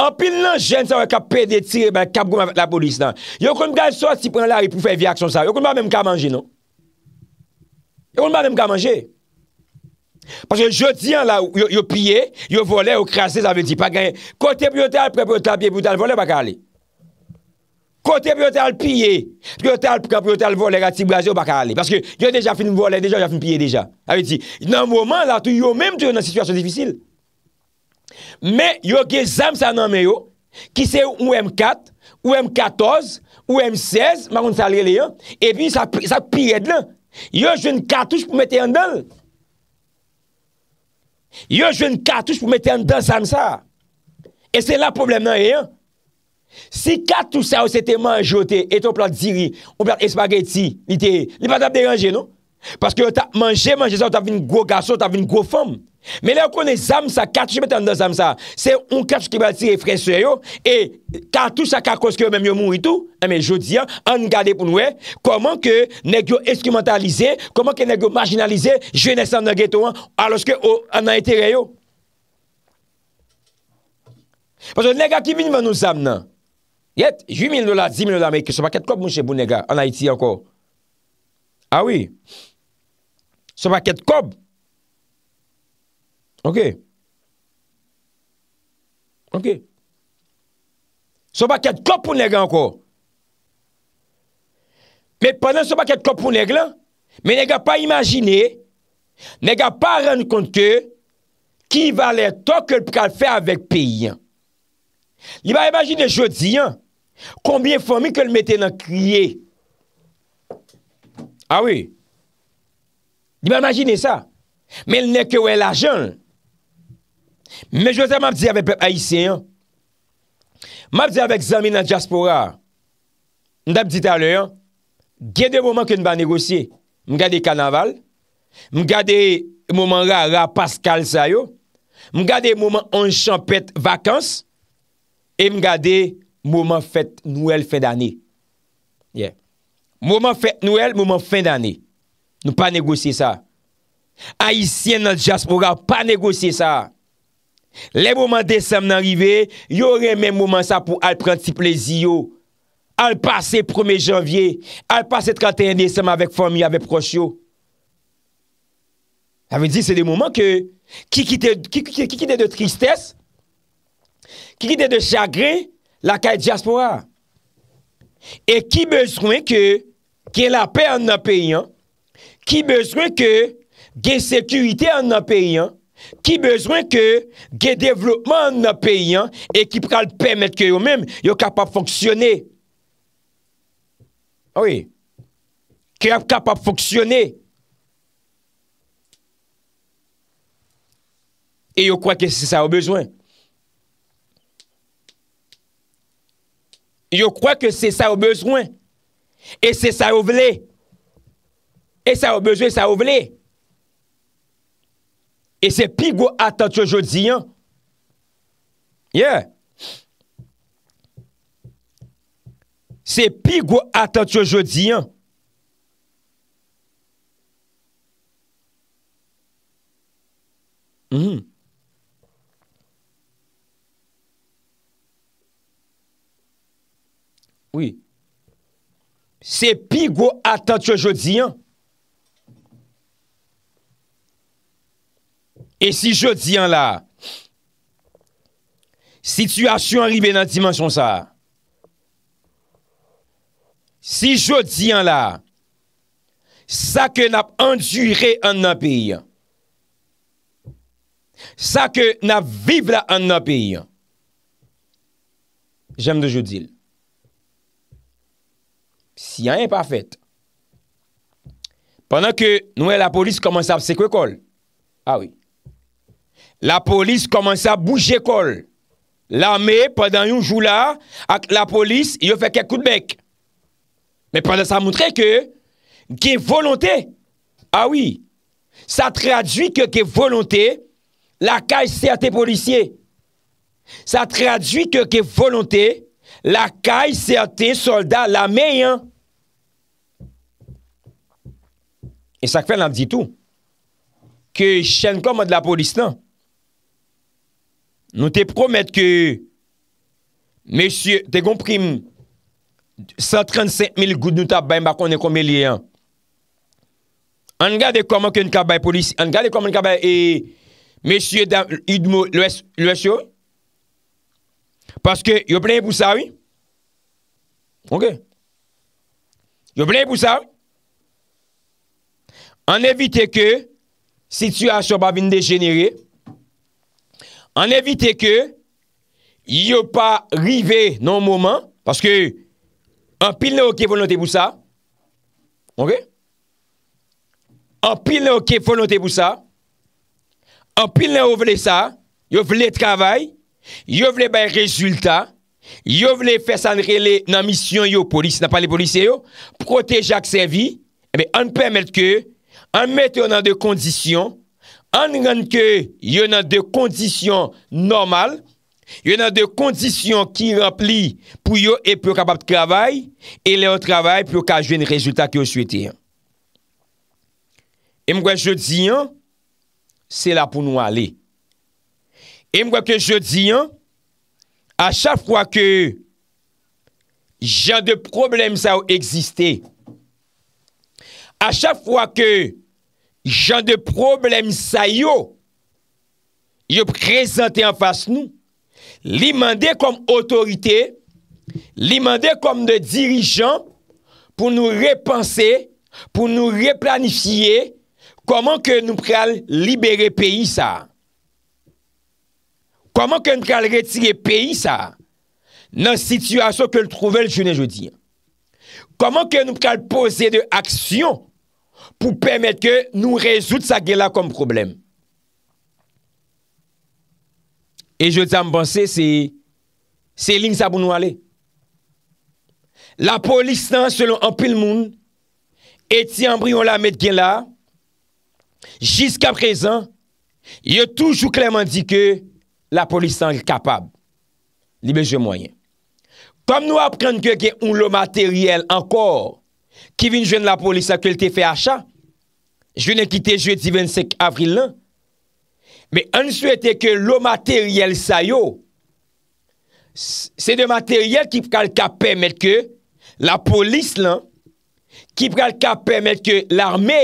An pil nan jen sa wak ka pe de non, tire Ben kap goum avat la polis nan Yo kon mga so si pren la repou fay vi aksyon sa Yo kon mba men mka manje non Yo kon mba men mka manje Paske jodi an la yo pye, yo vole, yo krasse, zave di, pa genye, kote priyotal, priyotal, piye, priyotal, vole, baka ale. Kote priyotal, piye, priyotal, priyotal, vole, gati, bole, baka ale. Paske yo deja finm vole, deja finm pye, deja. Zave di, nan mwoman la, tou yo menm tou nan situasyon difisil. Me, yo ge zam sa nanme yo, ki se ou M4, ou M14, ou M16, ma kon salge le yon, e pi sa pye dlan. Yo jen katouj pou mette yon dal. Yo jve yon kartouche pou mette yon dansan sa. E se la problem nan yon. E, si kartouche sa ou se te manjote, eton plat ziri, ou plat espageti, li pat ap deranje nou. Paske yo ta manje manje sa, ou ta vi yon gwo gaso, ou ta vi yon gwo fom. Mè lè wè konè zam sa, katou che mè tan nan zam sa, se un katou ki bè ati refrense yo, e katou sa kakos ki yo mè mè mou itou, eh, mè jodi an, an nga de pou nouè, koman ke negyo eskimentalize, koman ke negyo marginalize, jwè nè san negye to an, aloske an nan ete re yo. Paso nega ki vin mè nou zam nan, yet, 8000 dola, 10000 dola meyke, se baket kob moun se bou nega, an a eti an kon. A wè, se baket kob, Ok. Ok. So pa ket kop pou neg anko. Me penen so pa ket kop pou neg lan, me neg a pa imagine, neg a pa ren kont ke, ki valer to ke l pou ka l fè avèk peyi an. Li ba imagine jodi an, konbien fomi ke l mette nan kriye. A ah wè. Li ba imagine sa. Me l neke wè l ajan l. Mwen jwese mwen ap di ave pep Aisyen, mwen ap di ave examin nan Jaspora, mwen ap di talen yon, gen de mouman ki mwen ba negosye, mwen gade kanaval, mwen gade mouman ra Pascal Sayo, mwen gade mouman onjampet vakans, e mwen gade mouman fèt nouel fènd anè. Mouman fèt nouel, mouman fènd anè, mwen pa negosye sa. Aisyen nan Jaspora pa negosye sa. Le mouman desem nanrive, yo re men mouman sa pou al prent si plezi yo. Al pase 1 janvye, al pase 31 desem avek fami, avek proche yo. A ve di se de mouman ke, ki kite de tristesse, ki kite de chagre, la ka e diaspora. E ki bezwen ke, ki la pe an nan pe yon, ki bezwen ke, gen sekurite an nan pe yon, Ki bezwen ke ge devlopman nan peyi an E ki pral pèmèt ke yo mèm Yo kapap fonksyonè Oye Ke yo kapap fonksyonè E yo kwa ke se sa yo bezwen Yo kwa ke se sa yo bezwen E se sa yo vle E sa yo bezwen sa yo vle E se pi gwo atan chou jodi an. Yeah. Se pi gwo atan chou jodi an. Hmm. Oui. Se pi gwo atan chou jodi an. Hmm. E si jodi an la, si tu as yo enribe nan dimensyon sa, si jodi an la, sa ke nap endyre an nan piy, sa ke nap vibre an nan piy, jem de jodi an. Si an yon pa fèt. Pendan ke nouè la polis komanse ap sekwe kol, a wè, La polis komanse a bouche ekol. La me, padan yon jou la, ak la polis, yon fè kèk kout bèk. Mè padan sa moutre ke, ki volante, a oui, sa tradwi ke ki volante, la kaj serte polisye. Sa tradwi ke ki volante, la kaj serte soldat la me yon. E sak fè nan di tou, ke chen koman de la polis nan. Nou te promet ke mesye, te komprim 135.000 gout nou tab bay mbakon e komelye an. Angade koman ke nkabay polisi, angade koman nkabay e mesye idmo lwesyo, paske yo plen pou sa, oui? Ok. Yo plen pou sa, an evite ke si tu a chobab in degenere, an evite ke yo pa rive nou mouman, paske an pil nou ke volante pou sa, an pil nou ke volante pou sa, an pil nou vle sa, yo vle travay, yo vle bay rezultat, yo vle fesan rele nan misyon yo polis, nan pale polis yo, proteja ksevi, an eh pemet ke, an met yo nan de kondisyon, an ren ke yon an de kondisyon normal, yon an de kondisyon ki rempli pou yo e pou kapap te kravay, e le an travay pou ka jwen rezultat ki yo sweti an. E mwen kwa jodi an, se la pou nou ale. E mwen kwa kwa jodi an, a chaf kwa ke jan de problem sa ou eksiste, a chaf kwa ke jan de problem sa yo, yo prezante an fase nou, li mande kom otorite, li mande kom de dirijan, pou nou repanse, pou nou replanifiye, koman ke nou pral libere peyi sa, koman ke nou pral retire peyi sa, nan situasyon ke l'trouvel jene jodi. Koman ke nou pral pose de aksyon, pou pèmèd ke nou rezout sa gen la kom problem. E jè dè sa mpansè, se lin sa bou nou alè. La polistan, selon an pil moun, eti an bryon la mèd gen la, jisk aprezen, yè toujou kleman di ke, la polistan el kapab. Libe jè mwenyen. Kom nou aprenn ke gen un lo materyèl an kor, Ki vin jwen la polis akil te fe achat. Jwen ekite jwen 25 avril lan. Men an sou ete ke lo materyel sa yo. Se de materyel ki pral kapem ete ke la polis lan. Ki pral kapem ete ke l'arme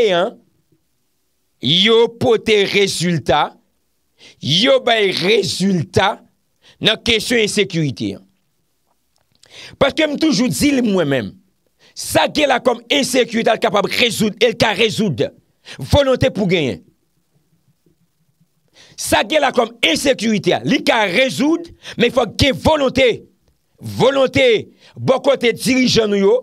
yo pote rezultat. Yo bay rezultat nan kesyon en sekurite. Paske m toujou di l mwen menm. Sa gen la kom ensekwite al kapab rezoud, el ka rezoud. Volontè pou genyen. Sa gen la kom ensekwite al, li ka rezoud, men fòk gen volontè. Volontè, bokote dirijan nou yo,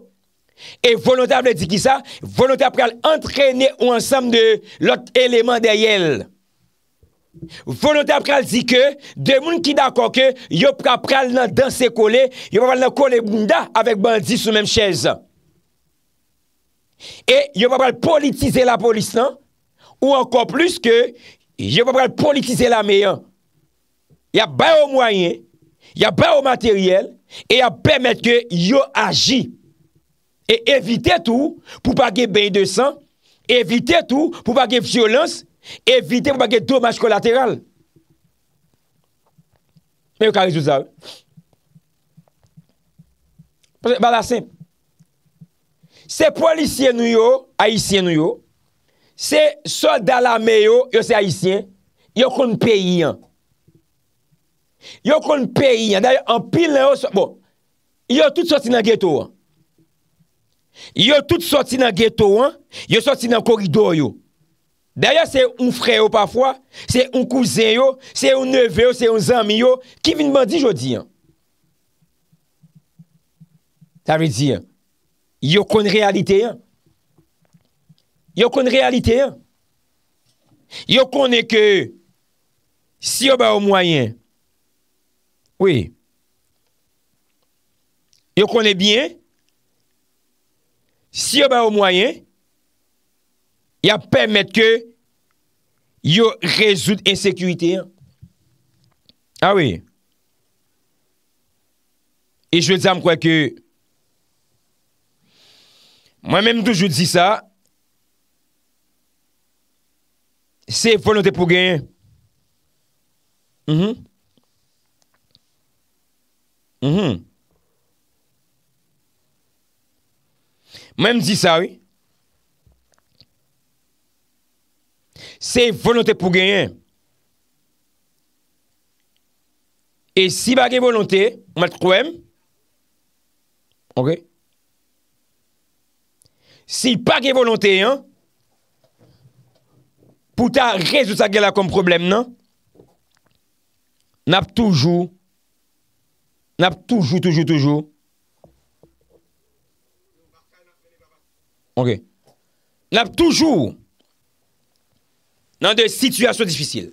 e volontè ap le di ki sa, volontè ap kal entrenye ou ansam de lot eleman de yel. Volontè ap kal di ke, de moun ki da koke, yo pra pral nan dansè kole, yo pral nan kole bunda, avek bandi sou menm chèzè. E yo pa pral politize la polis nan Ou ankon plus ke Yo pa pral politize la meyan Ya bayo mwayen Ya bayo materyel E ya pemet ke yo aji E evite tou Pou pake bèy de san Evite tou pou pake violans Evite pou pake domaj kolateral E yo ka rejouzav Balasen Se polisyen nou yo, ayisyen nou yo, se solda la me yo, yo se ayisyen, yo kon peyi an. Yo kon peyi an. Daya, an pil la yo, bon, yo tout soti nan geto an. Yo tout soti nan geto an, yo soti nan koridor yo. Daya, se un freyo pafwa, se un kouzen yo, se un neve yo, se un zami yo, ki vin bandi jodi an. Sa ve di an. yo kon realite, yo kon realite, yo konen ke, si yo ba ou mwayen, oui, yo konen bien, si yo ba ou mwayen, ya pèmèd ke, yo rezout ensekuité, yo konen, ah oui, e jwe zanm kwa ke, mwen mèm toujou di sa, se volante pou genyen. Mwen mhm. mèm di sa, se volante pou genyen. E si bagè volante, mwen mèm trouwèm, ok, ok, Si pa gen volante, pou ta rezo sa gen la kom problem, nan? Nap toujou. Nap toujou, toujou, toujou. Ok. Nap toujou nan de situasyon difícil.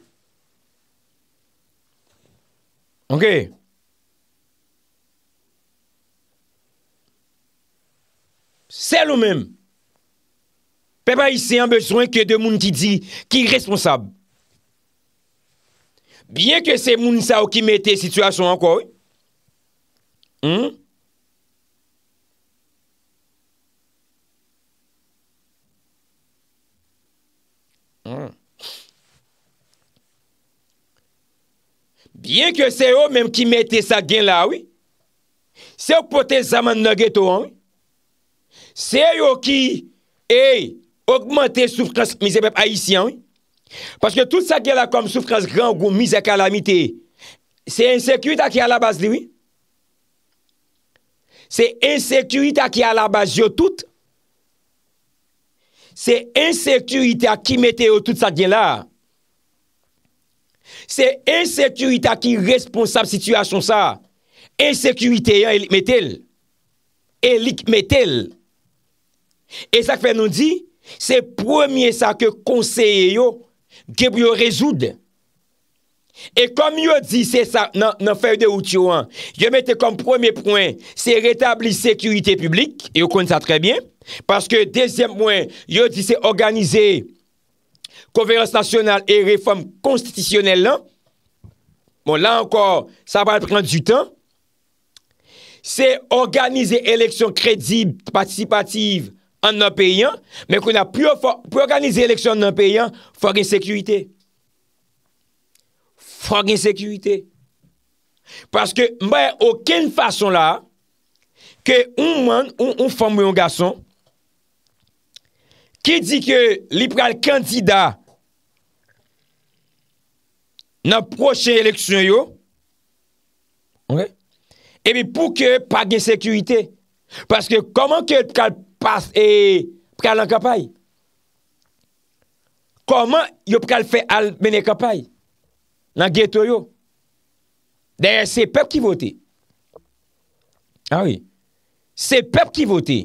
Ok. Se lou menm, Pe pa yi se an beswen ke de moun ki di ki responsab. Bien ke se moun sa ou ki mette situasyon an kwa, oui. Hmm? Hmm. Bien ke se ou menm ki mette sa gen la, oui. Se ou pote zaman nage to, oui. Se ou ki, hey! Ogmente soufres mize pep ayisyen. Paske tout sa gen la kom soufres gran ou mize kalamite. Se ensekuita ki alabaz liwi. Se ensekuita ki alabaz yo tout. Se ensekuita ki mete yo tout sa gen la. Se ensekuita ki responsab situasyon sa. Ensekuita yo elik metel. Elik metel. E sak fe nou di... Se pwemye sa ke konseye yo, ge pou yo rezoud. E kom yo dis se sa nan fèr de ou tjouan, yo mette kom pwemye pwen, se retabli sekurite publik, yo kon sa trebyen, paske dese mwen, yo dis se organize konverans nasyonal e reform konstitisyonel lan, bon la ankor, sa va pren du tan, se organize eleksyon kredib, patisipativ, nan peyyan, men kon a pou organizye eleksyon nan peyyan, fok gen sekurite. Fok gen sekurite. Paske mwen ouken fason la ke un mwen, un fom yon gason ki di ke liberal kandida nan proche eleksyon yo, e mi pou ke pa gen sekurite. Paske koman ke kalp pas e pral an kapay? Koman yo pral fe al mene kapay? Nan geto yo? Deye, se pep ki vote. A oui. Se pep ki vote.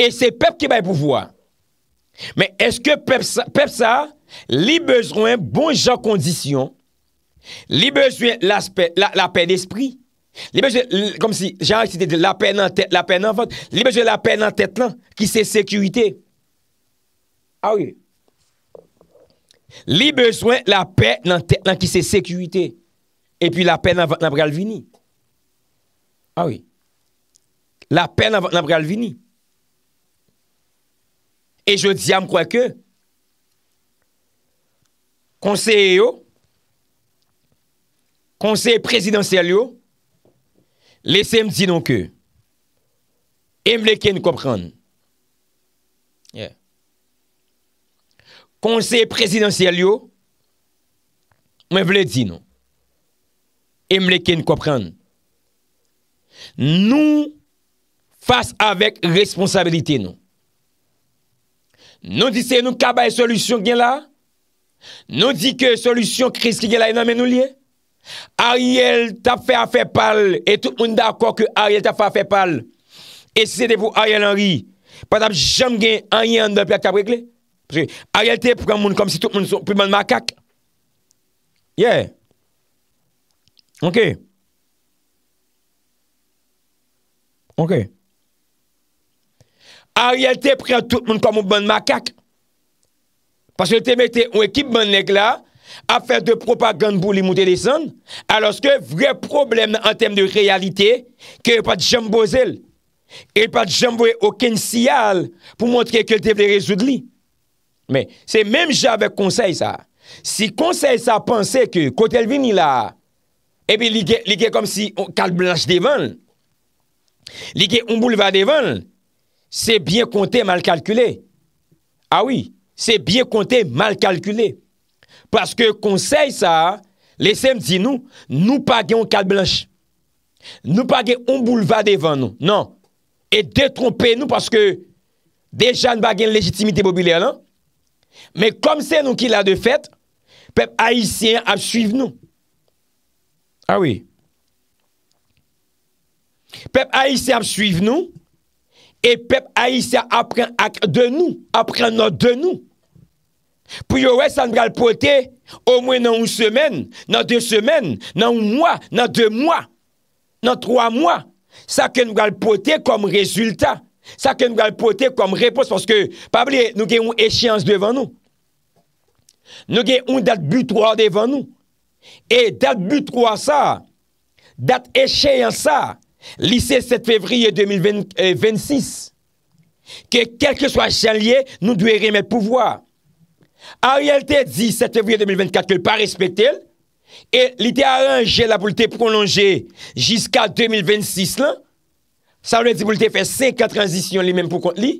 E se pep ki bay pouvoi. Men eske pep sa, li bezwen bon jan kondisyon, li bezwen la pey despri, comme si, genre, de la peine en tête, la peine en vente. Libéré, la peine en tête, là, qui c'est sécurité. Ah oui. Li besoin la paix dans tête qui c'est sécurité et puis la paix dans vini. Ah oui. La paix dans vini. Et je dis à moi que conseiller conseil présidentiel Lesèm di nou ke, embleke nou kopran. Konsey presidansyè li yo, mwen vle di nou, embleke nou kopran. Nou, fase avek responsabilite non. nou. Nou di se nou kaba e solusyon gen la, nou di ke solusyon kris ki gen non, la, nou di se nou kaba e solusyon ki gen la, Ariel tap fè a fè pal E tout moun da akor ke Ariel tap fè a fè pal E se se de pou Ariel Henry Patap jom gen a yon De plak tap wèk lè Ariel te pou kèm moun kom si tout moun Pou moun makak Ye Ok Ok Ariel te pou kèm tout moun kom moun Moun makak Paswè te mette ou ekip moun lèk la à faire de propagande pour les monter descendre, alors que vrai problème en termes de réalité, que pas de il n'y et pas de jambes aucun signal pour montrer que devait résoudre. Mais c'est même j'avais conseil ça. Si conseil ça pensait que quand elle vient là, et eh puis il est comme si on calme blanche devant, il a un boulevard devant, c'est bien compté, mal calculé. Ah oui, c'est bien compté, mal calculé. Paske konsey sa Lesem di nou Nou page yon kat blanche Nou page yon bouleva devan nou Non E detrompe nou paske Dejan bagen legitimite bobile Men kom se nou ki la de fet Pep Aisyen ap suive nou Awi ah Pep Aisyen ap suive nou E Pep Aisyen ap pren ak de nou A pren not de nou Pou yo wè san bral potè, o mwen nan ou semen, nan de semen, nan ou mwa, nan de mwa, nan troa mwa, sa ke nou bral potè kom rezultat, sa ke nou bral potè kom repos, pwoske, pabli, nou gen yon echeyans devan nou, nou gen yon dat butroa devan nou, e dat butroa sa, dat echeyans sa, lise 7 fevriye 2026, ke euh, kelke so a chalye, nou dwe remet pouvoi, A riyalte di sa te vye 2024 ke l pa respekte l, e li te aranje la pou l te prolonje jiska 2026 lan, sa l le di pou l te fe seka transisyon li men pou kont li,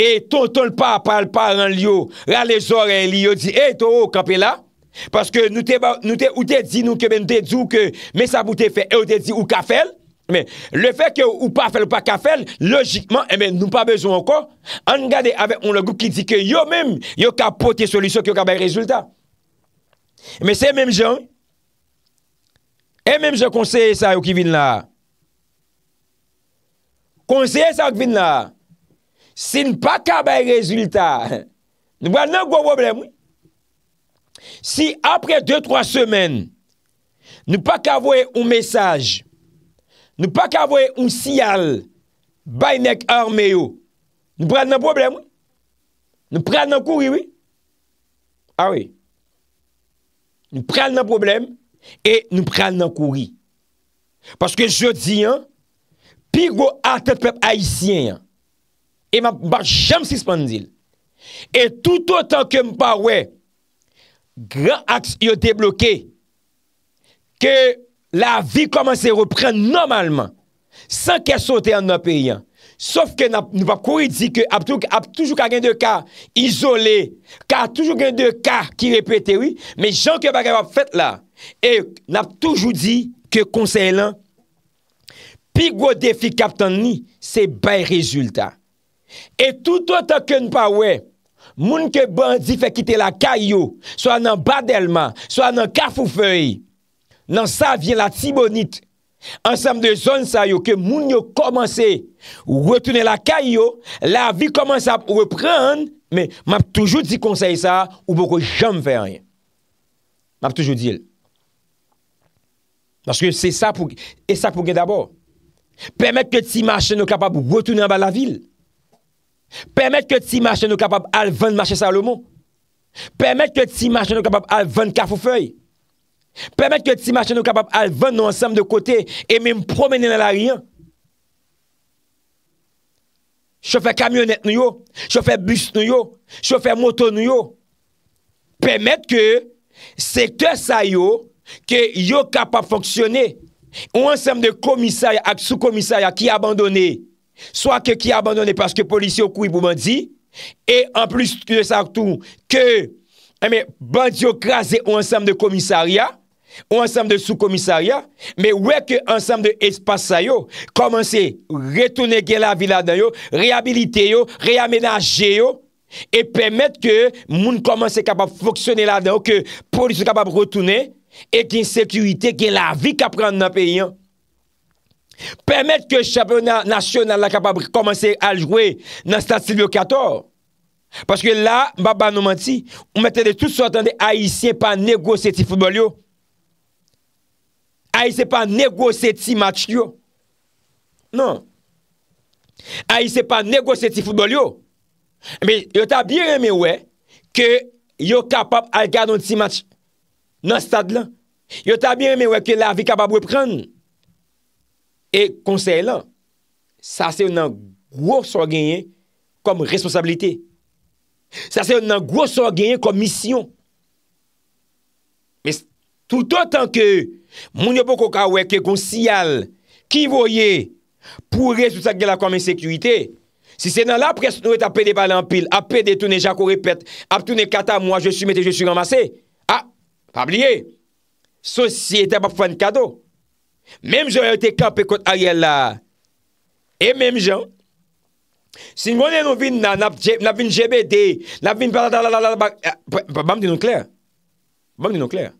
e ton ton l pa pal pal an li yo rale zor en li yo di e to ho oh, kapela, paske nou te ou te di nou kebe nou te di ou ke me sa pou te fe e ou te di ou ka fel, Mè, le fèk eh yo ou pa fèl ou pa ka fèl, logikman, mè, nou pa bezon ankon, an gade avè, on lè goup ki dikè, yo mèm, yo ka pote solusyon ki yo ka bè rezultat. Mè, se mèm jan, mèm jan konseye sa yo ki vin la. Konseye sa yo ki vin la, si nou pa ka bè rezultat, nou wè anè gwo wò blèm, si apre 2-3 semen, nou pa ka vwe ou mesaj, Nou pa kavoye un siyal baynek arme yo. Nou pral nan problem, wè? Nou pral nan kouri, wè? Ah A wè. Nou pral nan problem e nou pral nan kouri. Paske jodi, yon, pi go akte pep aisyen, yon. Eman bar jam si spandil. E tout o tan ke mpa wè, gran aks yo deblokè. Ke la vi koman se repren normalman, san ke sote an ap e yan. Sof ke nap, nou pa kou yi di ke, ap toujou ka gen de ka, izole, ka toujou gen de ka, ki repete, oui, men jan ke bagay pa fèt la, e nap toujou di, ke konsey lan, pi gwo defi kap tan ni, se bay rezultat. E toutou ta ken pa we, moun ke bandi fe kite la kayo, so anan badelman, so anan kafou feyi, Nan sa vyen la ti bonit Ansem de zon sa yo Ke moun yo komanse Ou wetounen la kay yo La vi komanse a repren Men map toujou di konsey sa Ou boko jom fey anye Map toujou di el Nan seke se sa pou E sa pou gen dabor Permet ke ti masen nou kapab Ou wetounen ba la vil Permet ke ti masen nou kapab Al ven masen sa lomo Permet ke ti masen nou kapab Al ven kafou fey Permet ke ti machin nou kapap alvan nou ansem de kote E mèm promenè nan la riyan Chofè kamyonèt nou yo Chofè bus nou yo Chofè moto nou yo Permet ke Se ke sa yo Ke yo kapap fonksyonè Ou ansem de komisarya ak sou komisarya ki abandonè Soa ke ki abandonè Paske polisi yo kouy pou bandi E an plus ki de sa tout Ke Bandi yo krasè ou ansem de komisarya Ou ansanm de sou komisarya Me wek ansanm de espasa yo Komanse retoune gen la vi la dan yo Reabilite yo, reamenaje yo E pemet ke moun komanse kapap foksyone la dan yo Ke polis yo kapap retoune E gen sekurite, gen la vi kapran nan peyan Pemet ke chaperon nan chonan la kapap komanse aljwe Nan stativ yo kator Paske la, mbaba nou manti Ou mette de tout sa otan de aisyen pa negoseti foudbol yo Ay se pa negose ti match yo. Non. Ay se pa negose ti football yo. Me yo ta biye me we ke yo kapap al kade yon ti match nan stad lan. Yo ta biye me we ke la vi kapap we pren. E konsey lan, sa se yon nan gwo so genyen kom responsabilite. Sa se yon nan gwo so genyen kom misyon. Me tout an tan ke Moun yo pou koka weke goun sial Ki voye Pou re sou sa gela kwa mwen sekurite Si senan la pres nou et apede valen pil Apede toune jako repet Aptoune kata mwa je su mette je su ramase A, ah, pabliye Sosye te bap fwen kado Mem jen yo ete kape kote aye la E mem jen Si mwen eno vin nan Nap vin GBD Nap vin balalala Bap dinon kler Bap dinon kler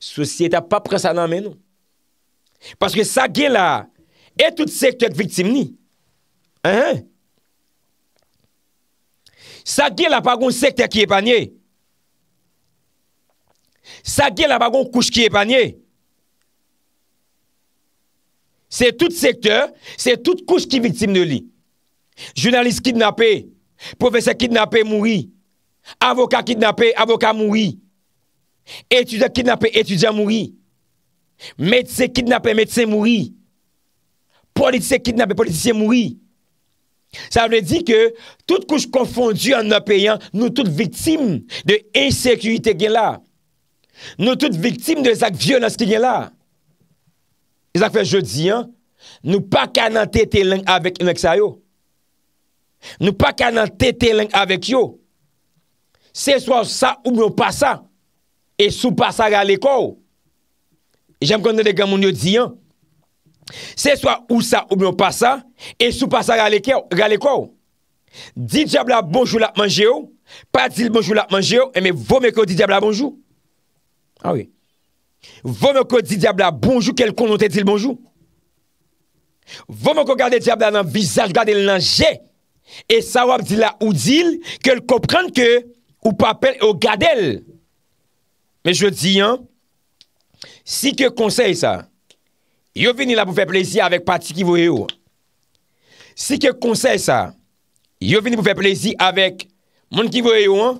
Sosye ta pa presa nan men nou. Paske sa gye la, e tout sektor kviktim ni. Ha ha. Sa gye la pa gon sektor ki epanye. Sa gye la pa gon kouj ki epanye. Se tout sektor, se tout kouj ki viktim ni. Jounalist kidnapé, profese kidnapé moui, avoka kidnapé, avoka moui. Etudyan kidnapè, etudyan moui. Metse kidnapè, metse moui. Politise kidnapè, politise moui. Sa vre di ke, tout kouche konfondu an apè yan, nou tout vitim de insekurite gen la. Nou tout vitim de zak vyonans ki gen la. Zak fè jodi an, nou pa kanante te leng avèk enek sa yo. Nou pa kanante te leng avèk yo. Se swa sa ou mè ou non pa sa, E sou pa sa gale kwa ou. Jem konde de gen moun yo diyan. Se swa ou sa ou moun pa sa. E sou pa sa gale kwa ou. Di diabla bonjou la manje ou. Pa dil bonjou la manje ou. E me vome ko di diabla bonjou. A ah oui. Vome ko di diabla bonjou. Kel konote di diabla bonjou. Vome ko gade diabla nan visaj gade nan jè. E sa wap di la ou dil. Kel koprande ke ou pa apel ou gade lè. Men je di, si ke konsey sa, yo vini la pou fè plezi avèk pati ki vwe yo. Si ke konsey sa, yo vini pou fè plezi avèk moun ki vwe yo,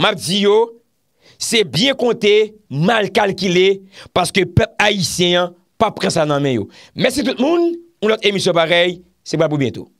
mabdi yo, se byen konte, mal kalkile, paske pep haisyen pa prensa nan men yo. Mèsi tout moun, ou lot emisyon parey, se ba pou byen tou.